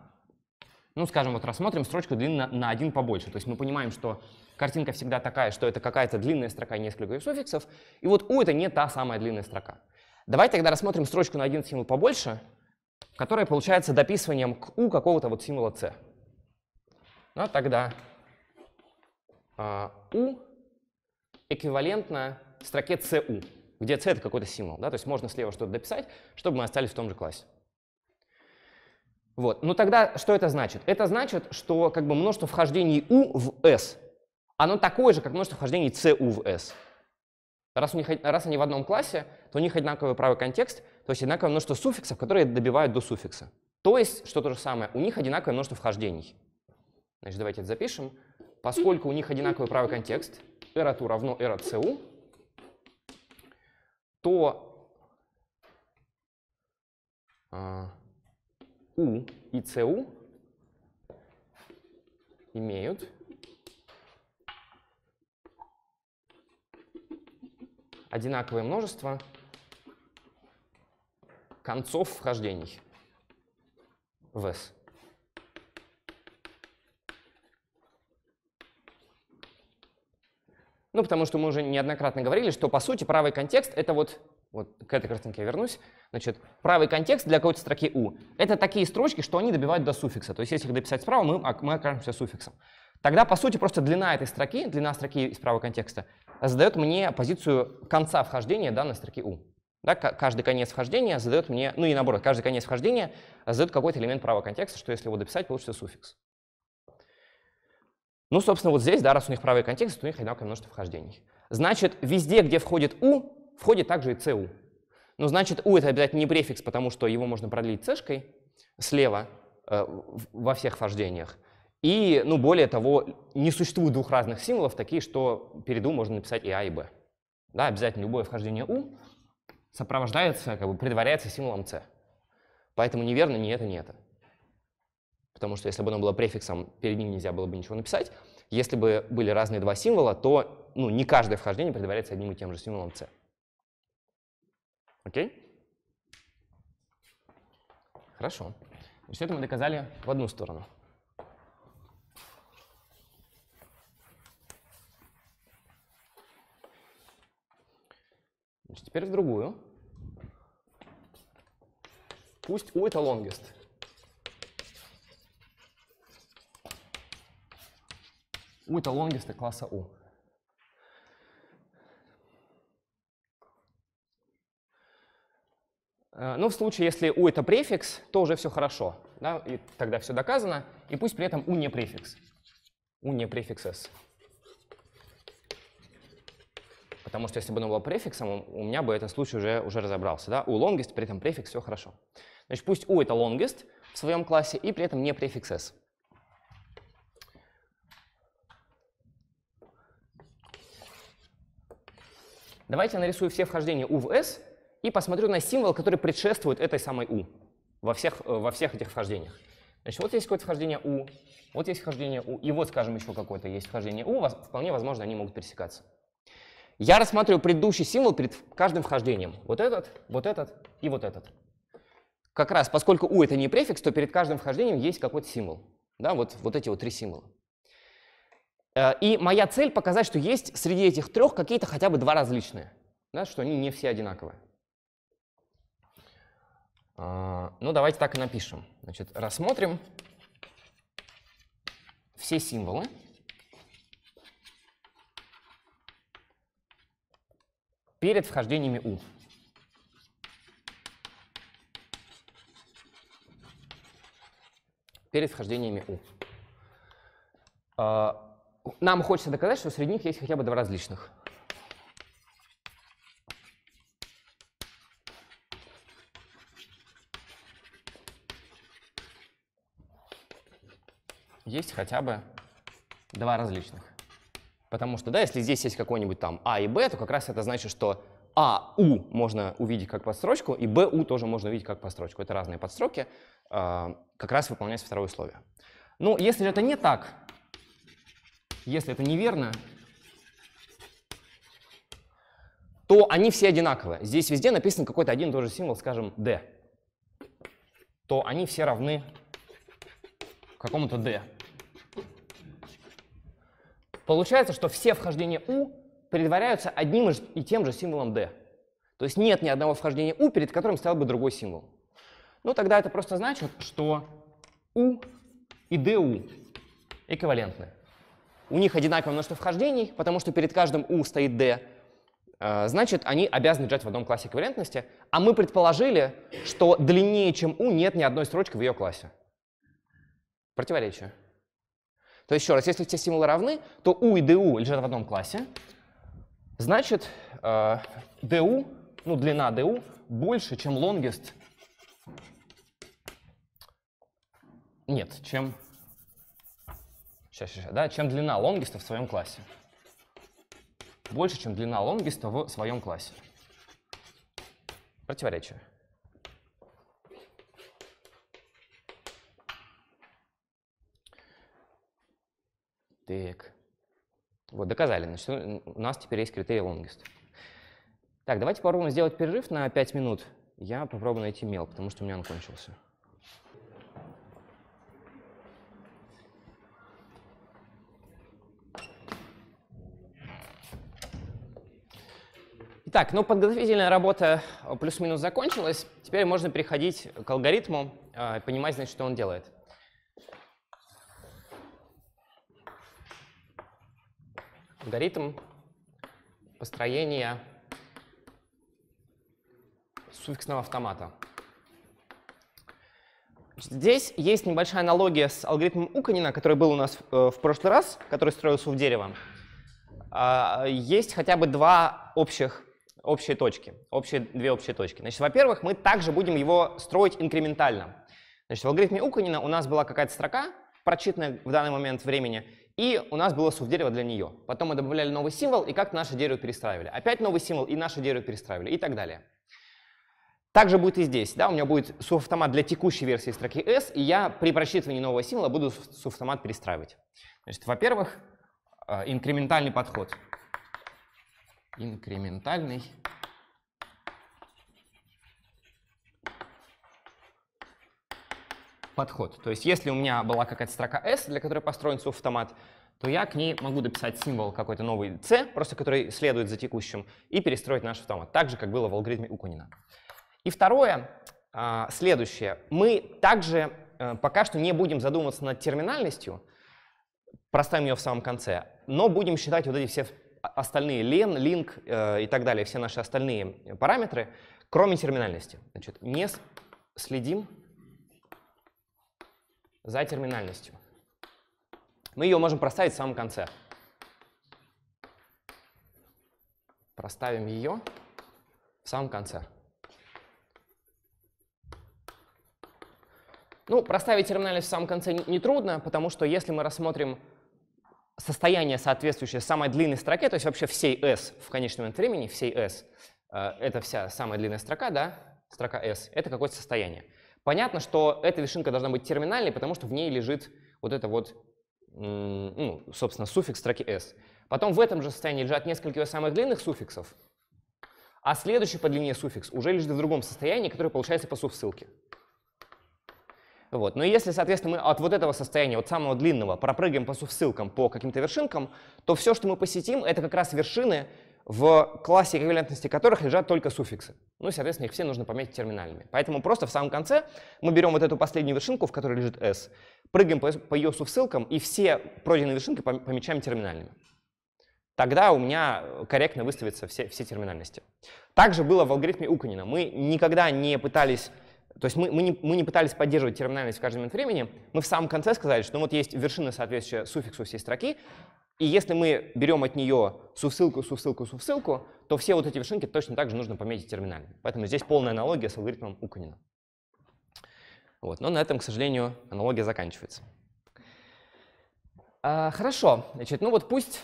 Ну, скажем, вот рассмотрим строчку длинно на один побольше. То есть мы понимаем, что картинка всегда такая, что это какая-то длинная строка и несколько суффиксов. И вот у это не та самая длинная строка. Давайте тогда рассмотрим строчку на один символ побольше, которая получается дописыванием к у какого-то вот символа c. Ну, тогда э, у эквивалентно строке cu где c — это какой-то символ. Да? То есть можно слева что-то дописать, чтобы мы остались в том же классе. Вот. но ну, тогда что это значит? Это значит, что как бы множество вхождений u в s, оно такое же, как множество вхождений cu в s. Раз, у них, раз они в одном классе, то у них одинаковый правый контекст, то есть одинаковое множество суффиксов, которые добивают до суффикса. То есть, что то же самое, у них одинаковое множество вхождений. Значит, давайте это запишем. Поскольку у них одинаковый правый контекст, r от u равно r от cu, то а, У и ЦУ имеют одинаковое множество концов вхождений в S. Ну, потому что мы уже неоднократно говорили, что, по сути, правый контекст — это вот... Вот к этой картинке я вернусь. Значит, правый контекст для какой-то строки u — это такие строчки, что они добивают до суффикса. То есть если их дописать справа, мы, мы окажемся суффиксом. Тогда, по сути, просто длина этой строки, длина строки из правого контекста, задает мне позицию конца вхождения данной строки u. Да, каждый конец вхождения задает мне, ну и наоборот, каждый конец вхождения задает какой-то элемент правого контекста, что если его дописать, получится суффикс. Ну, собственно, вот здесь, да, раз у них правый контекст, то у них одинаковое множество вхождений. Значит, везде, где входит «у», входит также и «cu». Но ну, значит, «у» — это обязательно не префикс, потому что его можно продлить шкой слева э, во всех вхождениях. И, ну, более того, не существует двух разных символов, такие, что перед «у» можно написать и «а», и «б». Да, обязательно любое вхождение «у» сопровождается, как бы предваряется символом «c». Поэтому неверно ни это, ни это потому что если бы оно было префиксом, перед ним нельзя было бы ничего написать. Если бы были разные два символа, то ну, не каждое вхождение предваряется одним и тем же символом c. Окей? Хорошо. Все это мы доказали в одну сторону. теперь в другую. Пусть у это longest. У это longest класса U. Э, Но ну, в случае, если U это префикс, то уже все хорошо. Да? И тогда все доказано. И пусть при этом U не префикс. U не префикс S. Потому что если бы оно было префиксом, у меня бы этот случай уже, уже разобрался. Да? U longest, при этом префикс, все хорошо. Значит, пусть U это longest в своем классе и при этом не префикс S. Давайте я нарисую все вхождения U в S и посмотрю на символ, который предшествует этой самой U во всех, э, во всех этих вхождениях. Значит, вот есть какое-то вхождение U, вот есть вхождение U, и вот, скажем, еще какое-то есть вхождение U, вполне возможно, они могут пересекаться. Я рассматриваю предыдущий символ перед каждым вхождением. Вот этот, вот этот и вот этот. Как раз, поскольку U — это не префикс, то перед каждым вхождением есть какой-то символ. Да, вот, вот эти вот три символа. Э, и моя цель показать, что есть среди этих трех какие-то хотя бы два различные, да, что они не все одинаковые. А, ну, давайте так и напишем. Значит, рассмотрим все символы. перед вхождениями U. Перед вхождениями U нам хочется доказать, что среди них есть хотя бы два различных. Есть хотя бы два различных. Потому что, да, если здесь есть какой-нибудь там А и Б, то как раз это значит, что а, У можно увидеть как подстрочку, и Б, У тоже можно увидеть как подстрочку. Это разные подстроки, а, как раз выполняется второе условие. Ну, если же это не так, если это неверно, то они все одинаковые. Здесь везде написан какой-то один и тот же символ, скажем, D. То они все равны какому-то D. Получается, что все вхождения U предваряются одним и тем же символом D. То есть нет ни одного вхождения U, перед которым стоял бы другой символ. Ну, тогда это просто значит, что U и DU эквивалентны у них одинаковое множество вхождений, потому что перед каждым U стоит D, э, значит, они обязаны лежать в одном классе эквивалентности, а мы предположили, что длиннее, чем U, нет ни одной строчки в ее классе. Противоречие. То есть еще раз, если все символы равны, то U и DU лежат в одном классе, значит, DU, э, ну, длина DU больше, чем longest, нет, чем Сейчас, сейчас, да, чем длина лонгиста в своем классе. Больше, чем длина лонгиста в своем классе. Противоречие. Так. Вот, доказали. Значит, у нас теперь есть критерий лонгист. Так, давайте попробуем сделать перерыв на 5 минут. Я попробую найти мел, потому что у меня он кончился. Итак, ну подготовительная работа э, плюс-минус закончилась. Теперь можно переходить к алгоритму, э, понимать, значит, что он делает. Алгоритм построения суффиксного автомата. Здесь есть небольшая аналогия с алгоритмом Уканина, который был у нас э, в прошлый раз, который строился в дерево. А, есть хотя бы два общих общие точки, общие, две общие точки. Значит, во-первых, мы также будем его строить инкрементально. Значит, в алгоритме Уканина у нас была какая-то строка, прочитанная в данный момент времени, и у нас было субдерево для нее. Потом мы добавляли новый символ и как наше дерево перестраивали. Опять новый символ и наше дерево перестраивали и так далее. Также будет и здесь. Да? У меня будет субавтомат для текущей версии строки S, и я при просчитывании нового символа буду субавтомат перестраивать. Значит, во-первых, э, инкрементальный подход – инкрементальный подход. То есть если у меня была какая-то строка S, для которой построен автомат, то я к ней могу дописать символ какой-то новый C, просто который следует за текущим, и перестроить наш автомат, так же, как было в алгоритме Укунина. И второе, а, следующее. Мы также э, пока что не будем задумываться над терминальностью, проставим ее в самом конце, но будем считать вот эти все а, остальные len, link э, и так далее, все наши остальные параметры, кроме терминальности. Значит, не следим за терминальностью. Мы ее можем проставить в самом конце. Проставим ее в самом конце. Ну, проставить терминальность в самом конце нетрудно, потому что если мы рассмотрим состояние, соответствующее самой длинной строке, то есть вообще всей S в конечном момент времени, всей S, э, это вся самая длинная строка, да, строка S, это какое-то состояние. Понятно, что эта вершинка должна быть терминальной, потому что в ней лежит вот это вот, ну, собственно, суффикс строки S. Потом в этом же состоянии лежат несколько самых длинных суффиксов, а следующий по длине суффикс уже лежит в другом состоянии, которое получается по субссылке. ссылке вот. Но если, соответственно, мы от вот этого состояния, от самого длинного, пропрыгаем по сувсылкам, по каким-то вершинкам, то все, что мы посетим, это как раз вершины, в классе эквивалентности которых лежат только суффиксы. Ну, и соответственно, их все нужно пометить терминальными. Поэтому просто в самом конце мы берем вот эту последнюю вершинку, в которой лежит s, прыгаем по ее сувсылкам и все пройденные вершинки помечаем терминальными. Тогда у меня корректно выставятся все, все терминальности. Также было в алгоритме Уканина. Мы никогда не пытались то есть мы, мы, не, мы не пытались поддерживать терминальность в каждый момент времени. Мы в самом конце сказали, что ну, вот есть вершина, соответствующая суффиксу всей строки, и если мы берем от нее сувсылку, сувсылку, сувсылку, то все вот эти вершинки точно так же нужно пометить терминально. Поэтому здесь полная аналогия с алгоритмом Уканина. Вот. Но на этом, к сожалению, аналогия заканчивается. А, хорошо. Значит, ну вот пусть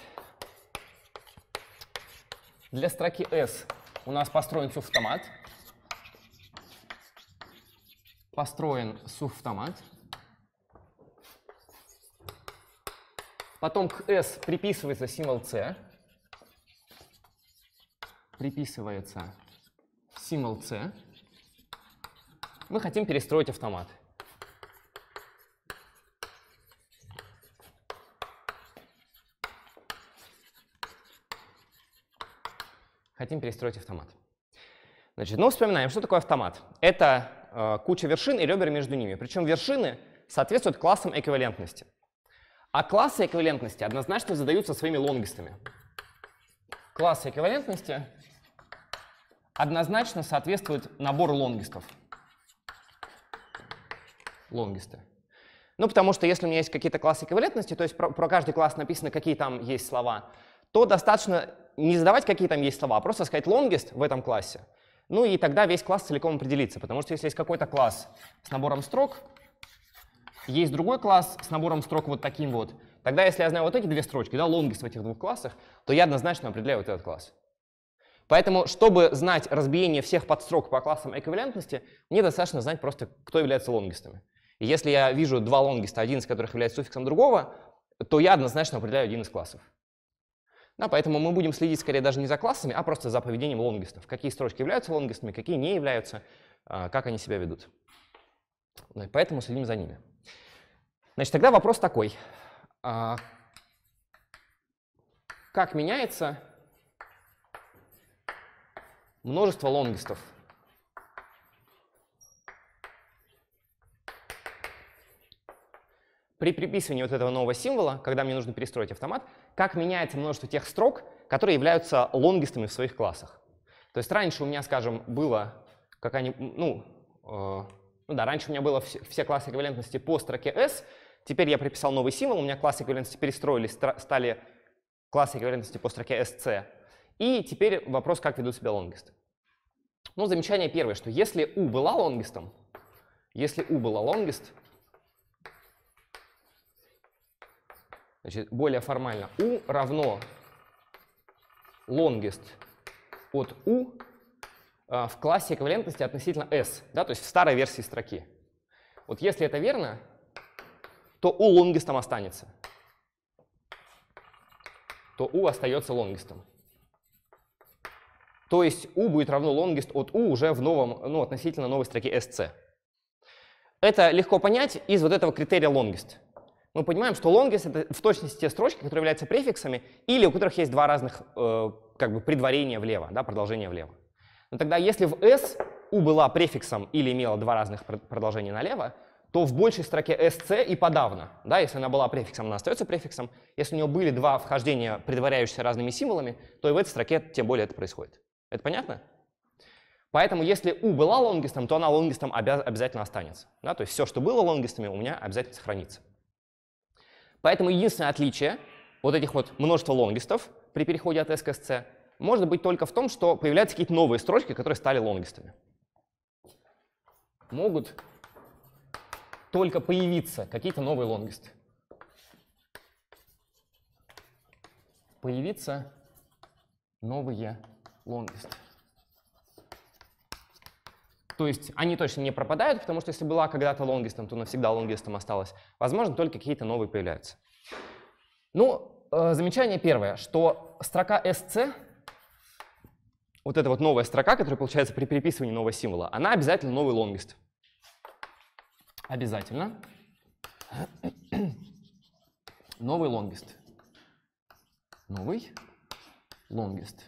для строки S у нас построен сувтомат. автомат построен сувавтомат. Потом к S приписывается символ C. Приписывается символ C. Мы хотим перестроить автомат. Хотим перестроить автомат. Значит, ну, вспоминаем, что такое автомат. Это Э, куча вершин и ребер между ними. Причем вершины соответствуют классам эквивалентности. А классы эквивалентности однозначно задаются своими лонгистами. Классы эквивалентности однозначно соответствуют набору лонгистов. Лонгисты. Ну, потому что если у меня есть какие-то классы эквивалентности, то есть про, про каждый класс написано, какие там есть слова, то достаточно не задавать, какие там есть слова, а просто сказать лонгист в этом классе — ну и тогда весь класс целиком определится, потому что если есть какой-то класс с набором строк, есть другой класс с набором строк вот таким вот, тогда если я знаю вот эти две строчки, да, лонгист в этих двух классах, то я однозначно определяю вот этот класс. Поэтому, чтобы знать разбиение всех подстрок по классам эквивалентности, мне достаточно знать просто, кто является лонгистами. И если я вижу два лонгиста, один из которых является суффиксом другого, то я однозначно определяю один из классов. Да, поэтому мы будем следить скорее даже не за классами, а просто за поведением лонгистов. Какие строчки являются лонгистами, какие не являются, а, как они себя ведут. Поэтому следим за ними. Значит, тогда вопрос такой. А, как меняется множество лонгистов при приписывании вот этого нового символа, когда мне нужно перестроить автомат, как меняется множество тех строк, которые являются лонгистами в своих классах. То есть раньше у меня, скажем, было какая-нибудь, ну, э, ну да, раньше у меня было все, все классы эквивалентности по строке S, теперь я приписал новый символ, у меня классы эквивалентности перестроились, стали классы эквивалентности по строке SC. И теперь вопрос, как ведут себя лонгисты. Ну, замечание первое, что если U была лонгистом, если U была лонгист, Значит, более формально. U равно longest от U а, в классе эквивалентности относительно S, да, то есть в старой версии строки. Вот если это верно, то U лонгистом останется. То U остается лонгистом. То есть U будет равно longest от U уже в новом, ну, относительно новой строке SC. Это легко понять из вот этого критерия longest мы понимаем, что longest — это в точности те строчки, которые являются префиксами или у которых есть два разных э, как бы предварения влево, да, продолжение влево. Но тогда если в s u была префиксом или имела два разных продолжения налево, то в большей строке sc и подавно. Да, если она была префиксом, она остается префиксом. Если у нее были два вхождения, предваряющиеся разными символами, то и в этой строке тем более это происходит. Это понятно? Поэтому если u была лонгистом, то она лонгистом обязательно останется. Да? То есть все, что было лонгистами, у меня обязательно сохранится. Поэтому единственное отличие вот этих вот множества лонгистов при переходе от S к может быть только в том, что появляются какие-то новые строчки, которые стали лонгистами. Могут только появиться какие-то новые лонгисты. Появиться новые лонгисты. То есть они точно не пропадают, потому что если была когда-то лонгистом, то навсегда лонгистом осталась. Возможно, только какие-то новые появляются. Ну, э, замечание первое, что строка sc, вот эта вот новая строка, которая получается при переписывании нового символа, она обязательно новый лонгист. Обязательно. Новый лонгист. Новый лонгист.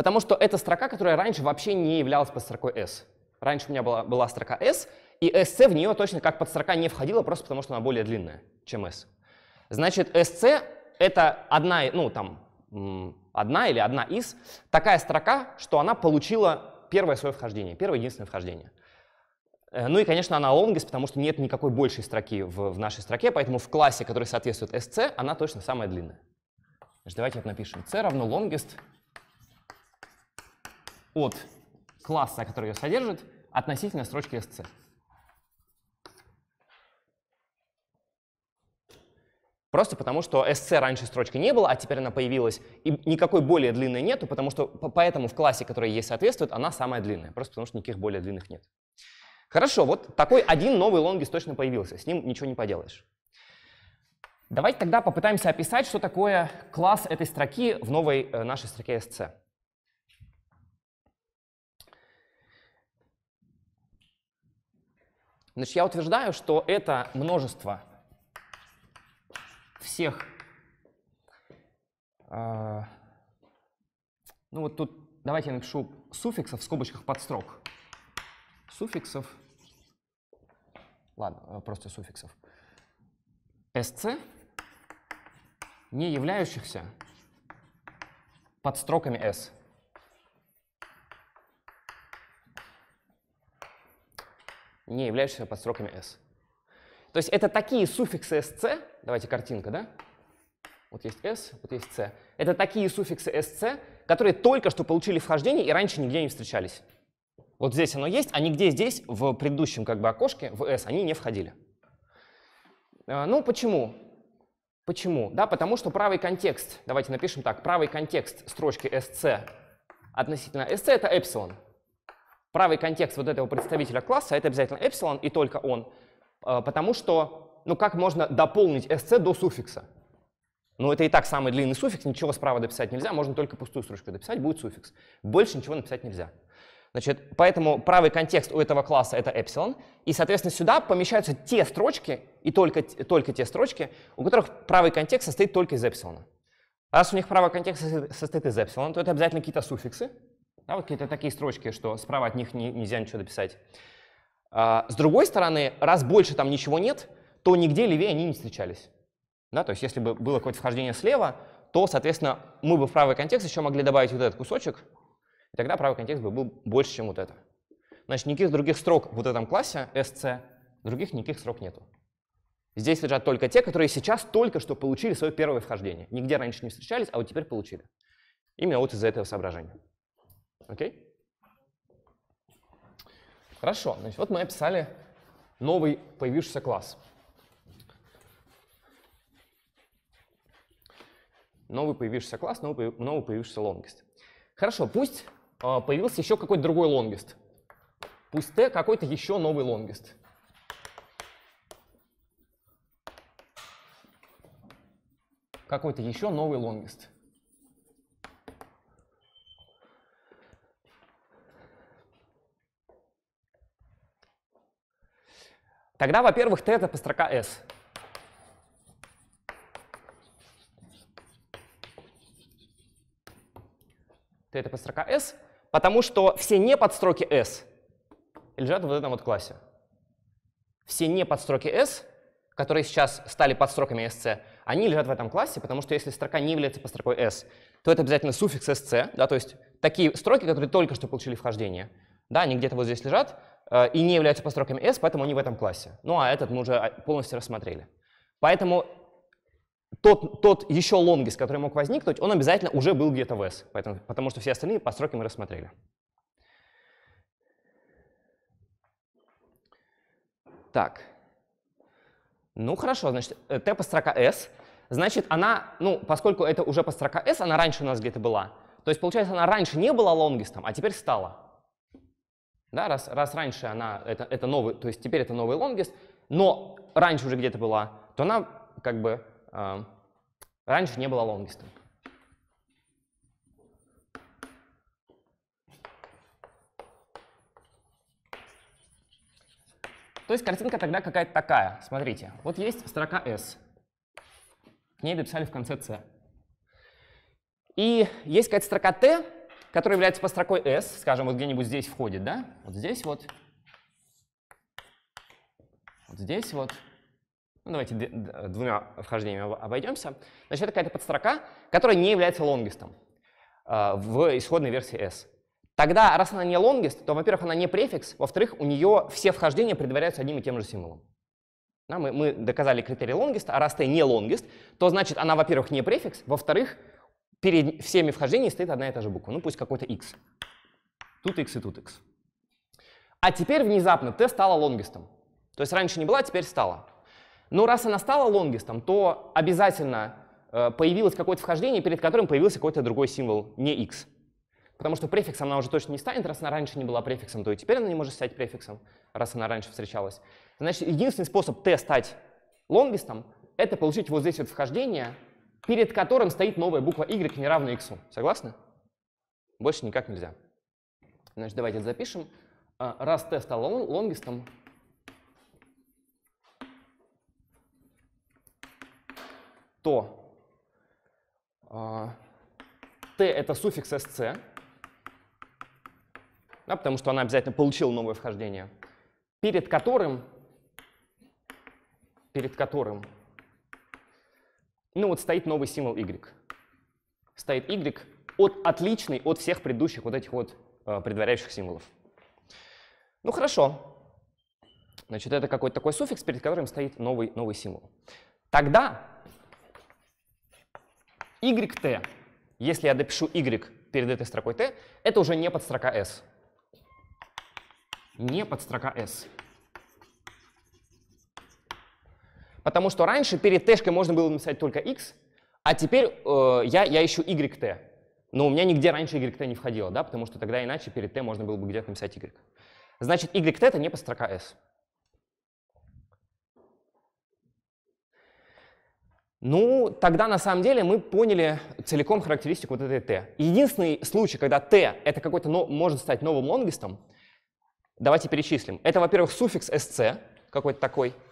Потому что это строка, которая раньше вообще не являлась под строкой S. Раньше у меня была, была строка S, и SC в нее точно как под строка не входила, просто потому что она более длинная, чем S. Значит, SC — это одна, ну, там, одна или одна из, такая строка, что она получила первое свое вхождение, первое единственное вхождение. Э, ну и, конечно, она longest, потому что нет никакой большей строки в, в нашей строке, поэтому в классе, который соответствует SC, она точно самая длинная. Значит, давайте вот напишем c равно longest от класса, который ее содержит, относительно строчки sc. Просто потому, что sc раньше строчки не было, а теперь она появилась, и никакой более длинной нету, потому что поэтому в классе, который ей соответствует, она самая длинная, просто потому что никаких более длинных нет. Хорошо, вот такой один новый лонгис точно появился, с ним ничего не поделаешь. Давайте тогда попытаемся описать, что такое класс этой строки в новой э, нашей строке sc. Значит, я утверждаю, что это множество всех... Э, ну вот тут давайте я напишу суффиксов в скобочках под строк. Суффиксов. Ладно, э, просто суффиксов. SC, не являющихся под строками S. не являющихся подстроками s. То есть это такие суффиксы sc, давайте картинка, да? Вот есть s, вот есть c. Это такие суффиксы sc, которые только что получили вхождение и раньше нигде не встречались. Вот здесь оно есть, а нигде здесь, в предыдущем как бы окошке, в s, они не входили. А, ну, почему? Почему? Да, потому что правый контекст, давайте напишем так, правый контекст строчки sc относительно sc — это эпсилон. Правый контекст вот этого представителя класса — это обязательно эпсилон и только он, а, потому что, ну как можно дополнить sc до суффикса? Ну это и так самый длинный суффикс, ничего справа дописать нельзя, можно только пустую строчку дописать, будет суффикс. Больше ничего написать нельзя. Значит, поэтому правый контекст у этого класса — это эпсилон, и, соответственно, сюда помещаются те строчки, и только, только те строчки, у которых правый контекст состоит только из эпсилона. Раз у них правый контекст состоит из эпсилона, то это обязательно какие-то суффиксы, да, вот какие-то такие строчки, что справа от них не, нельзя ничего дописать. А, с другой стороны, раз больше там ничего нет, то нигде левее они не встречались. Да, то есть если бы было какое-то вхождение слева, то, соответственно, мы бы в правый контекст еще могли добавить вот этот кусочек, и тогда правый контекст бы был больше, чем вот это. Значит, никаких других строк в вот этом классе SC, других никаких строк нету. Здесь лежат только те, которые сейчас только что получили свое первое вхождение. Нигде раньше не встречались, а вот теперь получили. Именно вот из-за этого соображения. Окей? Хорошо, значит, вот мы описали новый появившийся класс. Новый появившийся класс, новый, появившийся лонгист. Хорошо, пусть а, появился еще какой-то другой лонгист. Пусть Т какой-то еще новый лонгист. Какой-то еще новый лонгист. Тогда, во-первых, t — это по строка s. T — это по строка s, потому что все не подстроки s лежат в этом вот классе. Все не подстроки s, которые сейчас стали подстроками sc, они лежат в этом классе, потому что если строка не является подстрокой s, то это обязательно суффикс sc, да, то есть такие строки, которые только что получили вхождение. Да, они где-то вот здесь лежат, Э, и не являются постройками S, поэтому они в этом классе. Ну а этот мы уже а, полностью рассмотрели. Поэтому тот, тот еще лонгис, который мог возникнуть, он обязательно уже был где-то в S, поэтому, потому что все остальные постройки мы рассмотрели. Так. Ну хорошо, значит, T э, строка S. Значит, она, ну, поскольку это уже по строка S, она раньше у нас где-то была. То есть, получается, она раньше не была лонгистом, а теперь стала. Да, раз, раз раньше она, это, это новый, то есть теперь это новый longest, но раньше уже где-то была, то она как бы э, раньше не была longest. То есть картинка тогда какая-то такая. Смотрите, вот есть строка S. К ней дописали в конце C. И есть какая-то строка T, который является построкой S, скажем, вот где-нибудь здесь входит, да? Вот здесь вот. Вот здесь вот. Ну, давайте двумя вхождениями обойдемся. Значит, это какая-то подстрока, которая не является лонгистом а, в исходной версии S. Тогда, раз она не лонгист, то, во-первых, она не префикс, во-вторых, у нее все вхождения предваряются одним и тем же символом. Да, мы, мы доказали критерий лонгиста, а раз ты не лонгист, то значит она, во-первых, не префикс, во-вторых, перед всеми вхождениями стоит одна и та же буква. Ну, пусть какой-то x. Тут x и тут x. А теперь внезапно t стала лонгистом. То есть раньше не была, теперь стала. Но раз она стала лонгистом, то обязательно э, появилось какое-то вхождение, перед которым появился какой-то другой символ, не x. Потому что префиксом она уже точно не станет, раз она раньше не была префиксом, то и теперь она не может стать префиксом, раз она раньше встречалась. Значит, единственный способ t стать лонгистом — это получить вот здесь вот вхождение — перед которым стоит новая буква y не равна x. Согласны? Больше никак нельзя. Значит, давайте запишем. А, раз t стал лонгистом, то t а, — это суффикс sc, да, потому что она обязательно получила новое вхождение, перед которым, перед которым ну вот стоит новый символ Y. Стоит Y, от, отличный от всех предыдущих вот этих вот э, предваряющих символов. Ну хорошо. Значит, это какой-то такой суффикс, перед которым стоит новый, новый символ. Тогда YT, если я допишу Y перед этой строкой T, это уже не под строка S. Не под строка S. Потому что раньше перед шкой можно было написать только x, а теперь э, я, я ищу yt. Но у меня нигде раньше yt не входило, да, потому что тогда иначе перед t можно было бы где-то написать y. Значит, yt — это не по строка s. Ну, тогда на самом деле мы поняли целиком характеристику вот этой t. Единственный случай, когда t — это какой-то, но, может стать новым лонгистом, давайте перечислим. Это, во-первых, суффикс sc какой-то такой —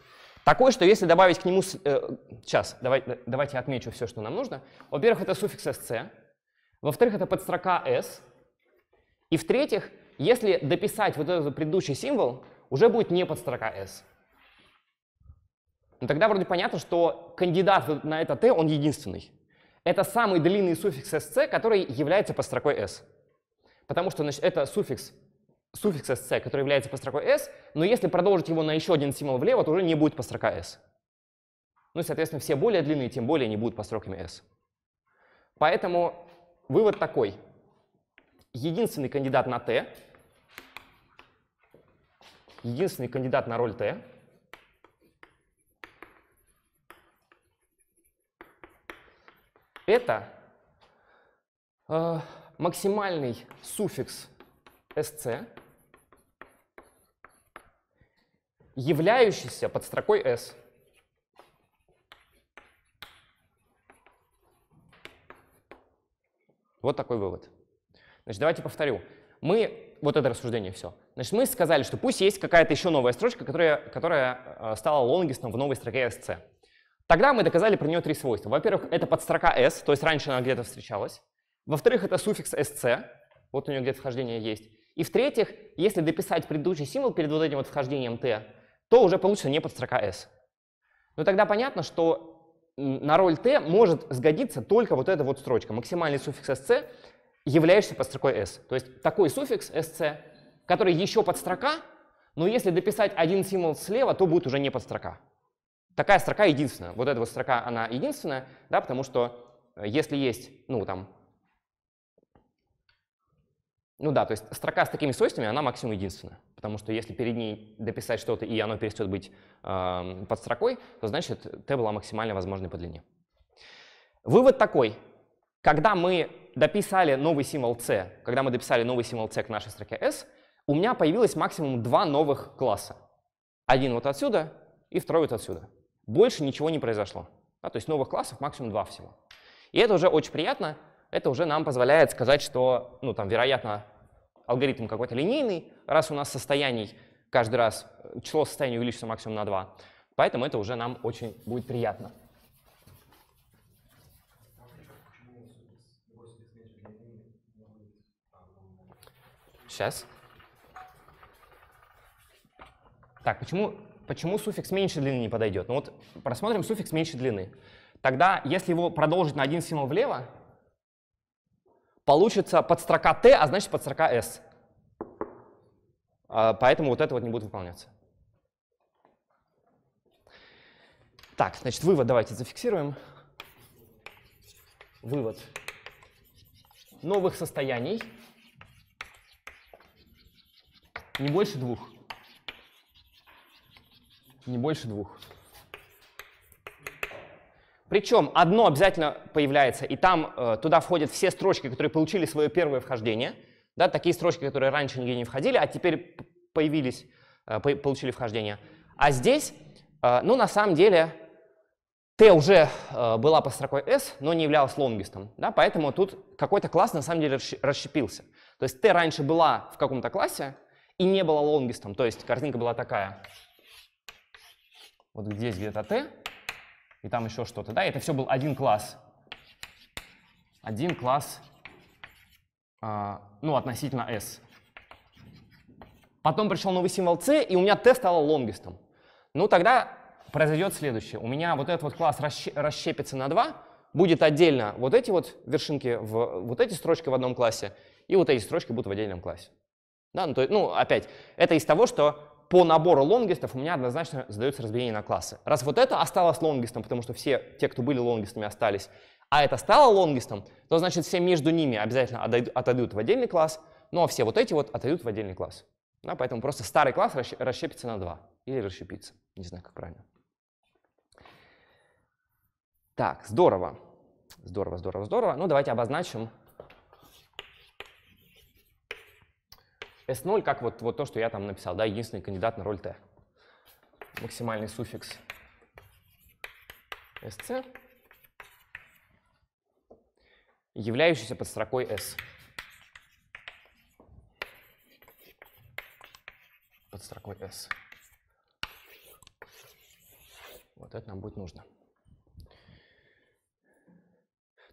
такой, что если добавить к нему... Э, сейчас, давай, э, давайте отмечу все, что нам нужно. Во-первых, это суффикс sc. Во-вторых, это подстрока s. И в-третьих, если дописать вот этот предыдущий символ, уже будет не подстрока s. Но ну, тогда вроде понятно, что кандидат на это t, он единственный. Это самый длинный суффикс sc, который является подстрокой s. Потому что значит, это суффикс суффикс sc, который является построкой s, но если продолжить его на еще один символ влево, то уже не будет построка s. Ну и, соответственно, все более длинные, тем более не будут построками s. Поэтому вывод такой. Единственный кандидат на t, единственный кандидат на роль t, это э, максимальный суффикс sc, являющийся под строкой S. Вот такой вывод. Значит, давайте повторю. Мы, вот это рассуждение все. Значит, мы сказали, что пусть есть какая-то еще новая строчка, которая, которая э, стала лонгистом в новой строке SC. Тогда мы доказали про нее три свойства. Во-первых, это подстрока S, то есть раньше она где-то встречалась. Во-вторых, это суффикс SC, вот у нее где-то вхождение есть. И в-третьих, если дописать предыдущий символ перед вот этим вот вхождением T, то уже получится не под строка S. Но ну, тогда понятно, что на роль T может сгодиться только вот эта вот строчка. Максимальный суффикс SC, являющийся строкой S. То есть такой суффикс SC, который еще под строка, но если дописать один символ слева, то будет уже не под строка. Такая строка единственная. Вот эта вот строка, она единственная, да, потому что э, если есть, ну, там, ну да, то есть строка с такими свойствами, она максимум единственная. Потому что если перед ней дописать что-то, и оно перестает быть э, под строкой, то значит t была максимально возможной по длине. Вывод такой. Когда мы дописали новый символ c, когда мы дописали новый символ c к нашей строке s, у меня появилось максимум два новых класса. Один вот отсюда и второй вот отсюда. Больше ничего не произошло. Да, то есть новых классов максимум два всего. И это уже очень приятно, это уже нам позволяет сказать, что, ну, там, вероятно, алгоритм какой-то линейный, раз у нас состояний каждый раз, э, число состояний увеличится максимум на 2. Поэтому это уже нам очень будет приятно. Сейчас. Так, почему, почему суффикс меньше длины не подойдет? Ну вот просмотрим суффикс меньше длины. Тогда, если его продолжить на один символ влево, получится под строка T, а значит под строка S. А, поэтому вот это вот не будет выполняться. Так, значит, вывод давайте зафиксируем. Вывод новых состояний не больше двух. Не больше двух. Причем одно обязательно появляется, и там э, туда входят все строчки, которые получили свое первое вхождение. Да, такие строчки, которые раньше нигде не входили, а теперь появились, э, получили вхождение. А здесь, э, ну, на самом деле, T уже э, была по строкой S, но не являлась лонгистом. Да, поэтому тут какой-то класс на самом деле расщепился. То есть T раньше была в каком-то классе и не была лонгистом. То есть картинка была такая. Вот здесь где-то T, и там еще что-то. Да, это все был один класс. Один класс, а, ну, относительно S. Потом пришел новый символ C, и у меня T стало лонгистом. Ну, тогда произойдет следующее. У меня вот этот вот класс расщепится на 2, будет отдельно вот эти вот вершинки, в, вот эти строчки в одном классе, и вот эти строчки будут в отдельном классе. Да, ну, то, ну, опять, это из того, что по набору лонгистов у меня однозначно задается разбиение на классы. Раз вот это осталось лонгистом, потому что все те, кто были лонгистами, остались, а это стало лонгистом, то значит все между ними обязательно отойдут, в отдельный класс, ну а все вот эти вот отойдут в отдельный класс. Да, поэтому просто старый класс расщепится на два или расщепится, не знаю, как правильно. Так, здорово, здорово, здорово, здорово. Ну давайте обозначим S0 как вот, вот то, что я там написал, да, единственный кандидат на роль T. Максимальный суффикс SC, являющийся под строкой S. Под строкой S. Вот это нам будет нужно.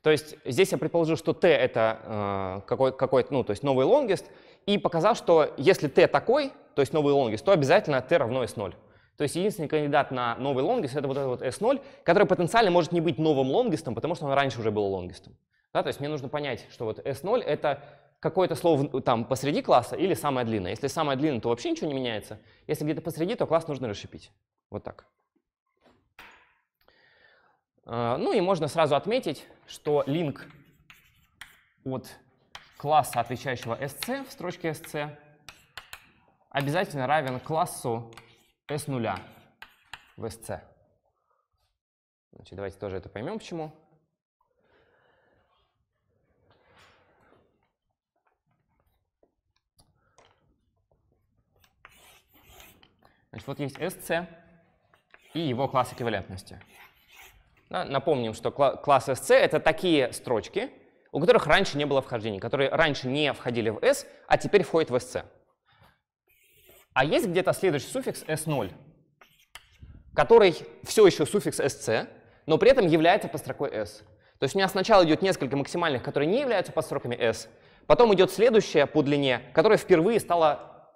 То есть здесь я предположил, что t это э, какой-то, какой, ну, то есть новый longest, и показал, что если t такой, то есть новый лонгис, то обязательно t равно s0. То есть единственный кандидат на новый лонгис — это вот этот вот s0, который потенциально может не быть новым лонгистом, потому что он раньше уже был лонгистом. Да, то есть мне нужно понять, что вот s0 — это какое-то слово там посреди класса или самое длинное. Если самое длинное, то вообще ничего не меняется. Если где-то посреди, то класс нужно расшипить. Вот так. А, ну и можно сразу отметить, что link от класса, отвечающего sc в строчке sc, обязательно равен классу s0 в sc. Значит, давайте тоже это поймем, почему. Значит, вот есть sc и его класс эквивалентности. Напомним, что класс sc — это такие строчки, у которых раньше не было вхождений, которые раньше не входили в S, а теперь входят в SC. А есть где-то следующий суффикс S0, который все еще суффикс SC, но при этом является подстрокой S. То есть у меня сначала идет несколько максимальных, которые не являются подстроками S, потом идет следующая по длине, которая впервые стала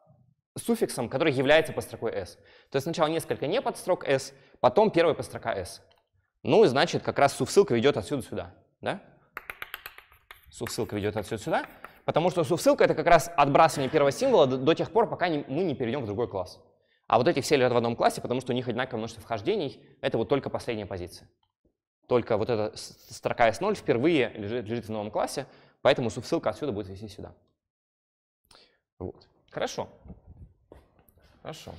суффиксом, который является подстрокой s. То есть сначала несколько не подстрок s, потом первая подстрока s. Ну и значит, как раз ссылка ведет отсюда сюда. Да? Сувсылка ведет отсюда сюда, потому что сувсылка — это как раз отбрасывание первого символа до, до тех пор, пока не, мы не перейдем в другой класс. А вот эти все лежат в одном классе, потому что у них одинаковое множество вхождений. Это вот только последняя позиция. Только вот эта строка S0 впервые лежит, лежит в новом классе, поэтому сувсылка отсюда будет вести сюда. Вот. Хорошо. Хорошо.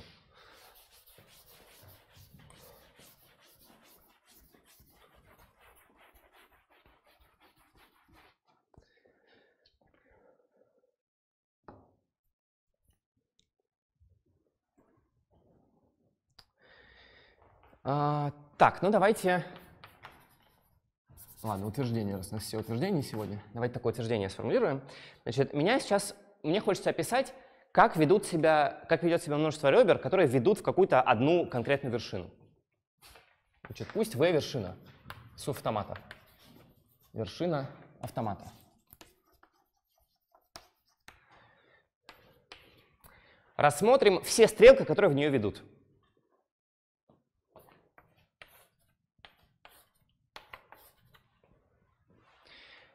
А, так, ну давайте... Ладно, утверждение, раз у нас все утверждения сегодня. Давайте такое утверждение сформулируем. Значит, меня сейчас... Мне хочется описать, как, ведут себя, как ведет себя множество ребер, которые ведут в какую-то одну конкретную вершину. Значит, пусть V вершина с автомата. Вершина автомата. Рассмотрим все стрелки, которые в нее ведут.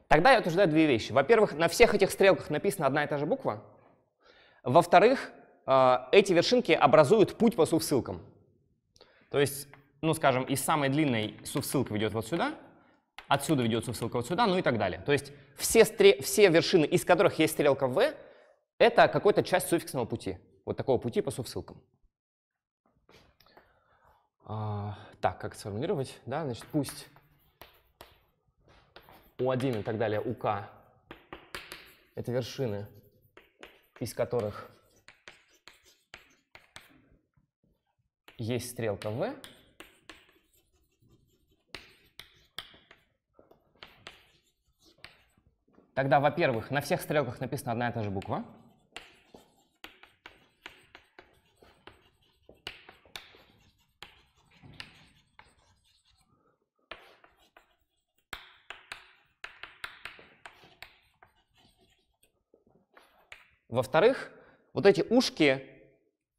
Тогда я утверждаю две вещи. Во-первых, на всех этих стрелках написана одна и та же буква. Во-вторых, э, эти вершинки образуют путь по сувссылкам. То есть, ну, скажем, из самой длинной сувссылка ведет вот сюда, отсюда ведет сувссылка вот сюда, ну и так далее. То есть все, стре все вершины, из которых есть стрелка v, это какая-то часть суффиксного пути. Вот такого пути по сувссылкам. А, так, как сформулировать? Да, значит, пусть у1 и так далее, УК – это вершины, из которых есть стрелка В, тогда, во-первых, на всех стрелках написана одна и та же буква. Во-вторых, вот эти ушки,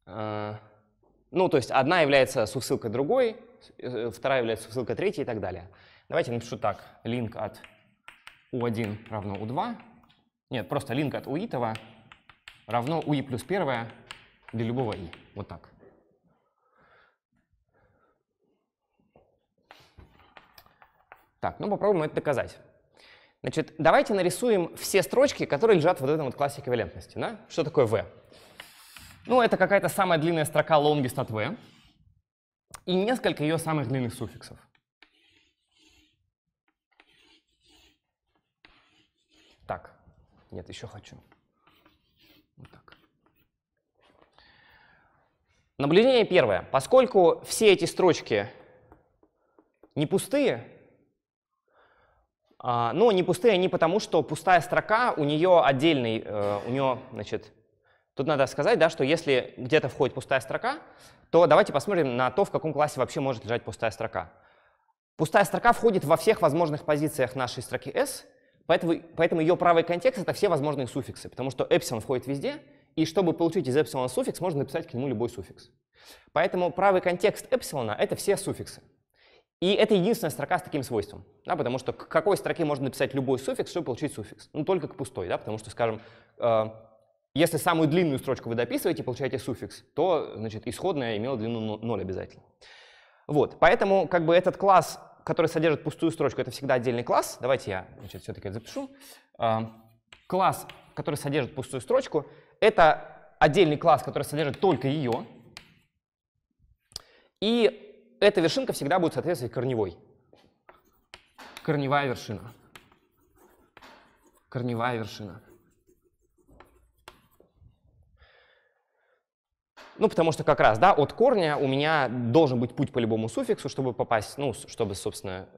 э, ну, то есть одна является сувсылкой другой, э, вторая является сувсылкой третьей и так далее. Давайте напишу так, link от u1 равно u2. Нет, просто link от u_i равно ui плюс первое для любого i. Вот так. Так, ну попробуем это доказать. Значит, давайте нарисуем все строчки, которые лежат вот в этом вот классе эквивалентности. Да? Что такое v? Ну, это какая-то самая длинная строка longest от v и несколько ее самых длинных суффиксов. Так, нет, еще хочу. Вот так. Наблюдение первое. Поскольку все эти строчки не пустые, а, но не пустые они потому, что пустая строка, у нее отдельный, э, у нее, значит, тут надо сказать, да, что если где-то входит пустая строка, то давайте посмотрим на то, в каком классе вообще может лежать пустая строка. Пустая строка входит во всех возможных позициях нашей строки s, поэтому, поэтому ее правый контекст — это все возможные суффиксы, потому что эпсилон входит везде, и чтобы получить из эпсилона суффикс, можно написать к нему любой суффикс. Поэтому правый контекст эпсилона — это все суффиксы. И это единственная строка с таким свойством, да, потому что к какой строке можно написать любой суффикс, чтобы получить суффикс. Ну, только к пустой, да, потому что, скажем, э, если самую длинную строчку вы дописываете получаете суффикс, то, значит, исходная имела длину 0 обязательно. Вот, поэтому, как бы, этот класс, который содержит пустую строчку, это всегда отдельный класс. Давайте я, значит, все-таки запишу. Э, класс, который содержит пустую строчку, это отдельный класс, который содержит только ее. И эта вершинка всегда будет соответствовать корневой. Корневая вершина. Корневая вершина. Ну, потому что как раз, да, от корня у меня должен быть путь по любому суффиксу, чтобы попасть, ну, чтобы, собственно,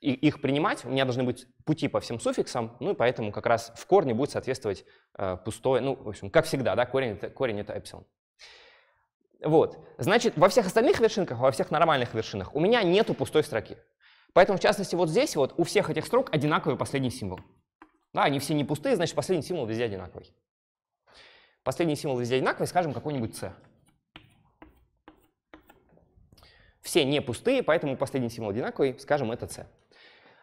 их принимать. У меня должны быть пути по всем суффиксам, ну, и поэтому как раз в корне будет соответствовать э, пустое, ну, в общем, как всегда, да, корень — это, корень это эпсилон. Вот. Значит, во всех остальных вершинках, во всех нормальных вершинах у меня нету пустой строки. Поэтому, в частности, вот здесь вот у всех этих строк одинаковый последний символ. Да, они все не пустые, значит, последний символ везде одинаковый. Последний символ везде одинаковый, скажем, какой-нибудь c. Все не пустые, поэтому последний символ одинаковый, скажем, это c.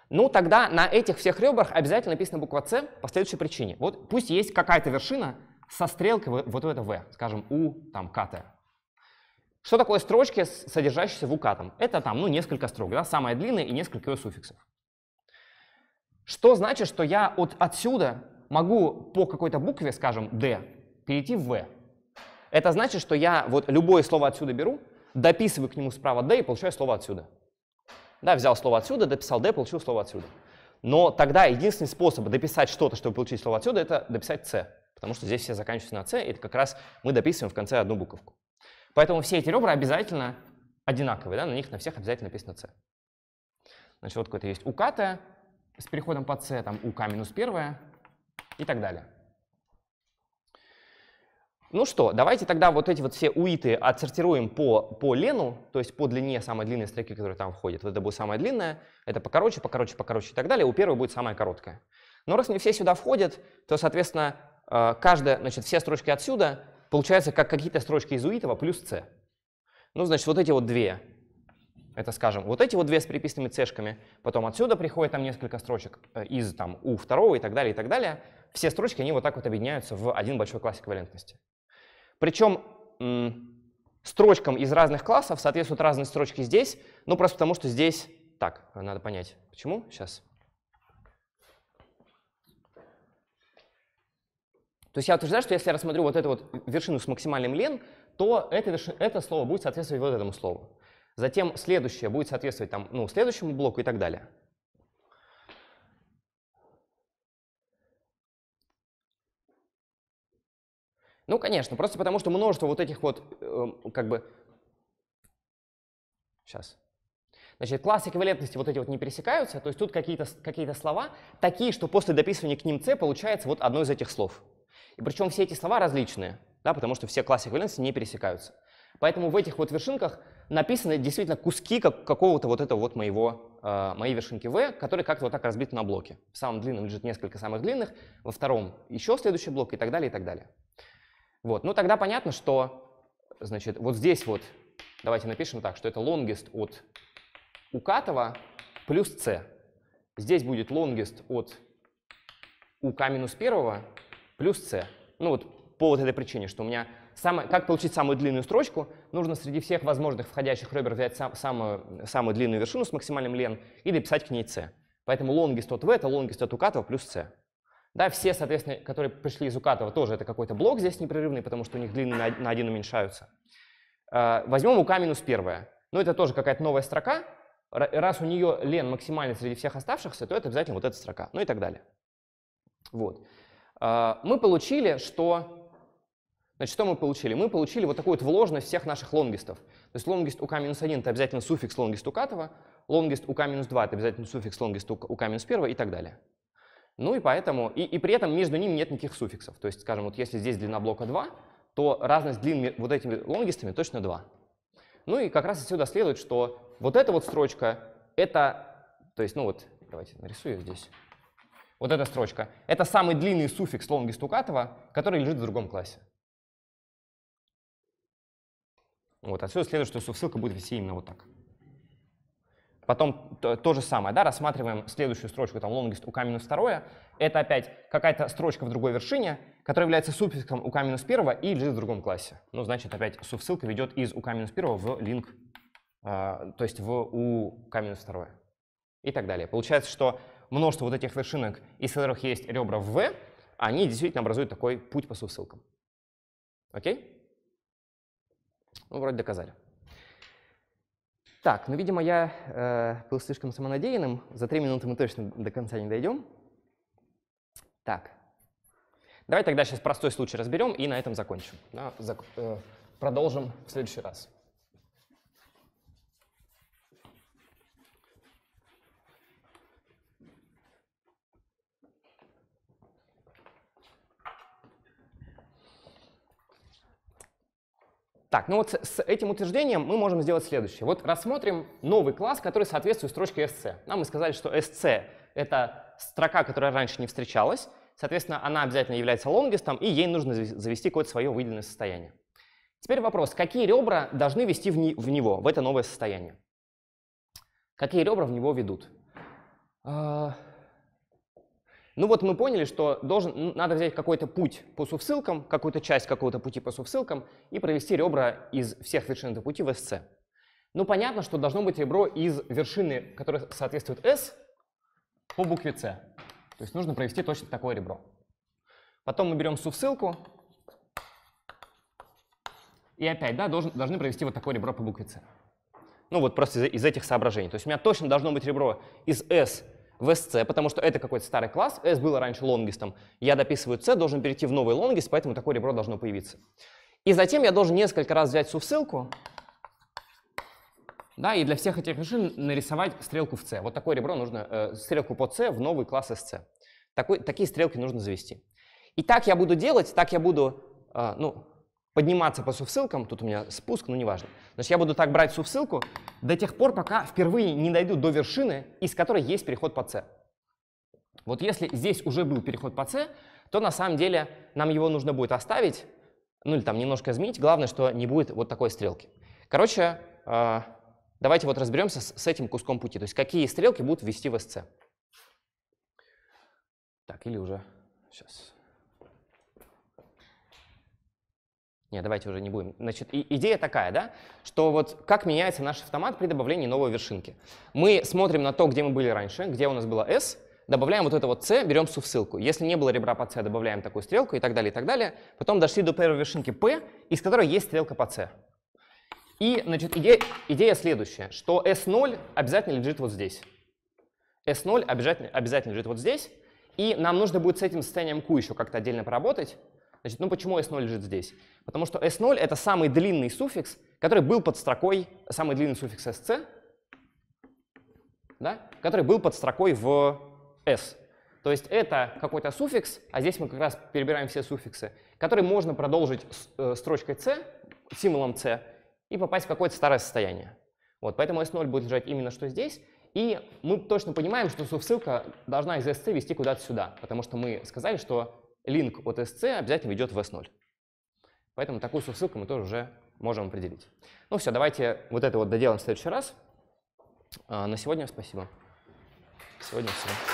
Ну, тогда на этих всех ребрах обязательно написана буква c по следующей причине. Вот пусть есть какая-то вершина со стрелкой вот в это v, скажем, у, там, кт. Что такое строчки, содержащиеся в укатом? Это там ну, несколько строк, да, самая длинная и несколько ее суффиксов. Что значит, что я от, отсюда могу по какой-то букве, скажем, D, перейти в V? Это значит, что я вот любое слово отсюда беру, дописываю к нему справа D и получаю слово отсюда. Да, взял слово отсюда, дописал D, получил слово отсюда. Но тогда единственный способ дописать что-то, чтобы получить слово отсюда, это дописать C, потому что здесь все заканчиваются на C, и это как раз мы дописываем в конце одну буковку. Поэтому все эти ребра обязательно одинаковые, да, на них на всех обязательно написано c. Значит, вот какое то есть уката с переходом по c, там uk минус 1 и так далее. Ну что, давайте тогда вот эти вот все уиты отсортируем по, по лену, то есть по длине самой длинной строки, которая там входит. Вот это будет самая длинная, это покороче, покороче, покороче и так далее. У первой будет самая короткая. Но раз не все сюда входят, то, соответственно, э, каждая, значит, все строчки отсюда получается как какие-то строчки из уитова плюс c. Ну, значит, вот эти вот две, это, скажем, вот эти вот две с приписными цешками, потом отсюда приходит там несколько строчек э, из там у второго и так далее, и так далее. Все строчки, они вот так вот объединяются в один большой класс эквивалентности. Причем строчкам из разных классов соответствуют разные строчки здесь, ну, просто потому что здесь, так, надо понять, почему, сейчас, То есть я утверждаю, что если я рассмотрю вот эту вот вершину с максимальным лен, то это, это слово будет соответствовать вот этому слову. Затем следующее будет соответствовать там, ну, следующему блоку и так далее. Ну, конечно, просто потому что множество вот этих вот, э, как бы, сейчас. Значит, класс эквивалентности вот эти вот не пересекаются, то есть тут какие-то какие, -то, слова такие, что после дописывания к ним c получается вот одно из этих слов. И причем все эти слова различные, да, потому что все классы эквивалентности не пересекаются. Поэтому в этих вот вершинках написаны действительно куски как, какого-то вот этого вот моего, э, моей вершинки V, которые как-то вот так разбиты на блоки. В самом длинном лежит несколько самых длинных, во втором еще следующий блок и так далее, и так далее. Вот, ну тогда понятно, что, значит, вот здесь вот, давайте напишем так, что это longest от Укатова плюс c. Здесь будет longest от uk минус первого плюс c. Ну вот по вот этой причине, что у меня самое, как получить самую длинную строчку, нужно среди всех возможных входящих ребер взять сам, самую, самую длинную вершину с максимальным len и написать к ней c. Поэтому longest от v это longest от укатова плюс c. Да, все, соответственно, которые пришли из укатова, тоже это какой-то блок здесь непрерывный, потому что у них длины на, один уменьшаются. А, возьмем ук минус первое. Ну, это тоже какая-то новая строка. Раз у нее лен максимальный среди всех оставшихся, то это обязательно вот эта строка. Ну и так далее. Вот. А, мы получили, что... Значит, что мы получили? Мы получили вот такую вот вложенность всех наших лонгистов. То есть лонгист у uk-1 — это обязательно суффикс лонгист у укатова, лонгист у uk-2 — это обязательно суффикс лонгист у uk-1 и так далее. Ну и поэтому, и, и при этом между ними нет никаких суффиксов. То есть, скажем, вот если здесь длина блока 2, то разность длин вот этими лонгистами точно 2. Ну и как раз отсюда следует, что вот эта вот строчка — это... То есть, ну вот, давайте нарисую здесь. Вот эта строчка. Это самый длинный суффикс лонги стукатова, который лежит в другом классе. Вот, отсюда следует, что ссылка будет вести именно вот так. Потом то, то же самое, да, рассматриваем следующую строчку, там longest у минус второе. Это опять какая-то строчка в другой вершине, которая является суффиксом у минус первого и лежит в другом классе. Ну, значит, опять ссылка ведет из у минус первого в link, э, а, то есть в у минус второе и так далее. Получается, что множество вот этих вершинок, из которых есть ребра в V, они действительно образуют такой путь по ссылкам. Окей? Ну, вроде доказали. Так, ну, видимо, я э, был слишком самонадеянным. За три минуты мы точно до конца не дойдем. Так. Давай тогда сейчас простой случай разберем и на этом закончим. Да, зак э, продолжим в следующий раз. Так, ну вот с этим утверждением мы можем сделать следующее. Вот рассмотрим новый класс, который соответствует строчке SC. Нам мы сказали, что SC — это строка, которая раньше не встречалась. Соответственно, она обязательно является лонгистом, и ей нужно завести какое-то свое выделенное состояние. Теперь вопрос, какие ребра должны вести в, не, в него, в это новое состояние? Какие ребра в него ведут? А, ну вот мы поняли, что должен, надо взять какой-то путь по сувсылкам, какую-то часть какого-то пути по сувсылкам и провести ребра из всех вершин этого пути в СС. Ну понятно, что должно быть ребро из вершины, которая соответствует S, по букве С. То есть нужно провести точно такое ребро. Потом мы берем сувсылку. И опять, да, должен, должны провести вот такое ребро по букве С. Ну вот просто из, из этих соображений. То есть у меня точно должно быть ребро из S в SC, потому что это какой-то старый класс, S было раньше лонгистом. Я дописываю C, должен перейти в новый лонгист, поэтому такое ребро должно появиться. И затем я должен несколько раз взять всю ссылку, да, и для всех этих решений нарисовать стрелку в C. Вот такое ребро нужно, э, стрелку по C в новый класс SC. Такой, такие стрелки нужно завести. И так я буду делать, так я буду, э, ну, подниматься по сувсылкам, тут у меня спуск, но ну, неважно. Значит, я буду так брать сувсылку до тех пор, пока впервые не дойду до вершины, из которой есть переход по С. Вот если здесь уже был переход по С, то на самом деле нам его нужно будет оставить, ну или там немножко изменить. Главное, что не будет вот такой стрелки. Короче, а, давайте вот разберемся с этим куском пути, то есть какие стрелки будут ввести в СЦ. Так, или уже сейчас. Нет, давайте уже не будем. Значит, идея такая, да, что вот как меняется наш автомат при добавлении новой вершинки. Мы смотрим на то, где мы были раньше, где у нас было S, добавляем вот это вот C, берем ссылку. Если не было ребра по C, добавляем такую стрелку и так далее, и так далее. Потом дошли до первой вершинки P, из которой есть стрелка по C. И, значит, идея, идея следующая, что S0 обязательно лежит вот здесь. S0 обязательно, обязательно лежит вот здесь. И нам нужно будет с этим состоянием Q еще как-то отдельно поработать. Значит, ну почему S0 лежит здесь? Потому что S0 — это самый длинный суффикс, который был под строкой, самый длинный суффикс SC, да, который был под строкой в S. То есть это какой-то суффикс, а здесь мы как раз перебираем все суффиксы, который можно продолжить э, строчкой C, символом C, и попасть в какое-то старое состояние. Вот, поэтому S0 будет лежать именно что здесь. И мы точно понимаем, что ссылка должна из SC вести куда-то сюда, потому что мы сказали, что link от sc обязательно ведет в s0. Поэтому такую ссылку мы тоже уже можем определить. Ну все, давайте вот это вот доделаем в следующий раз. А, на сегодня спасибо. Сегодня все.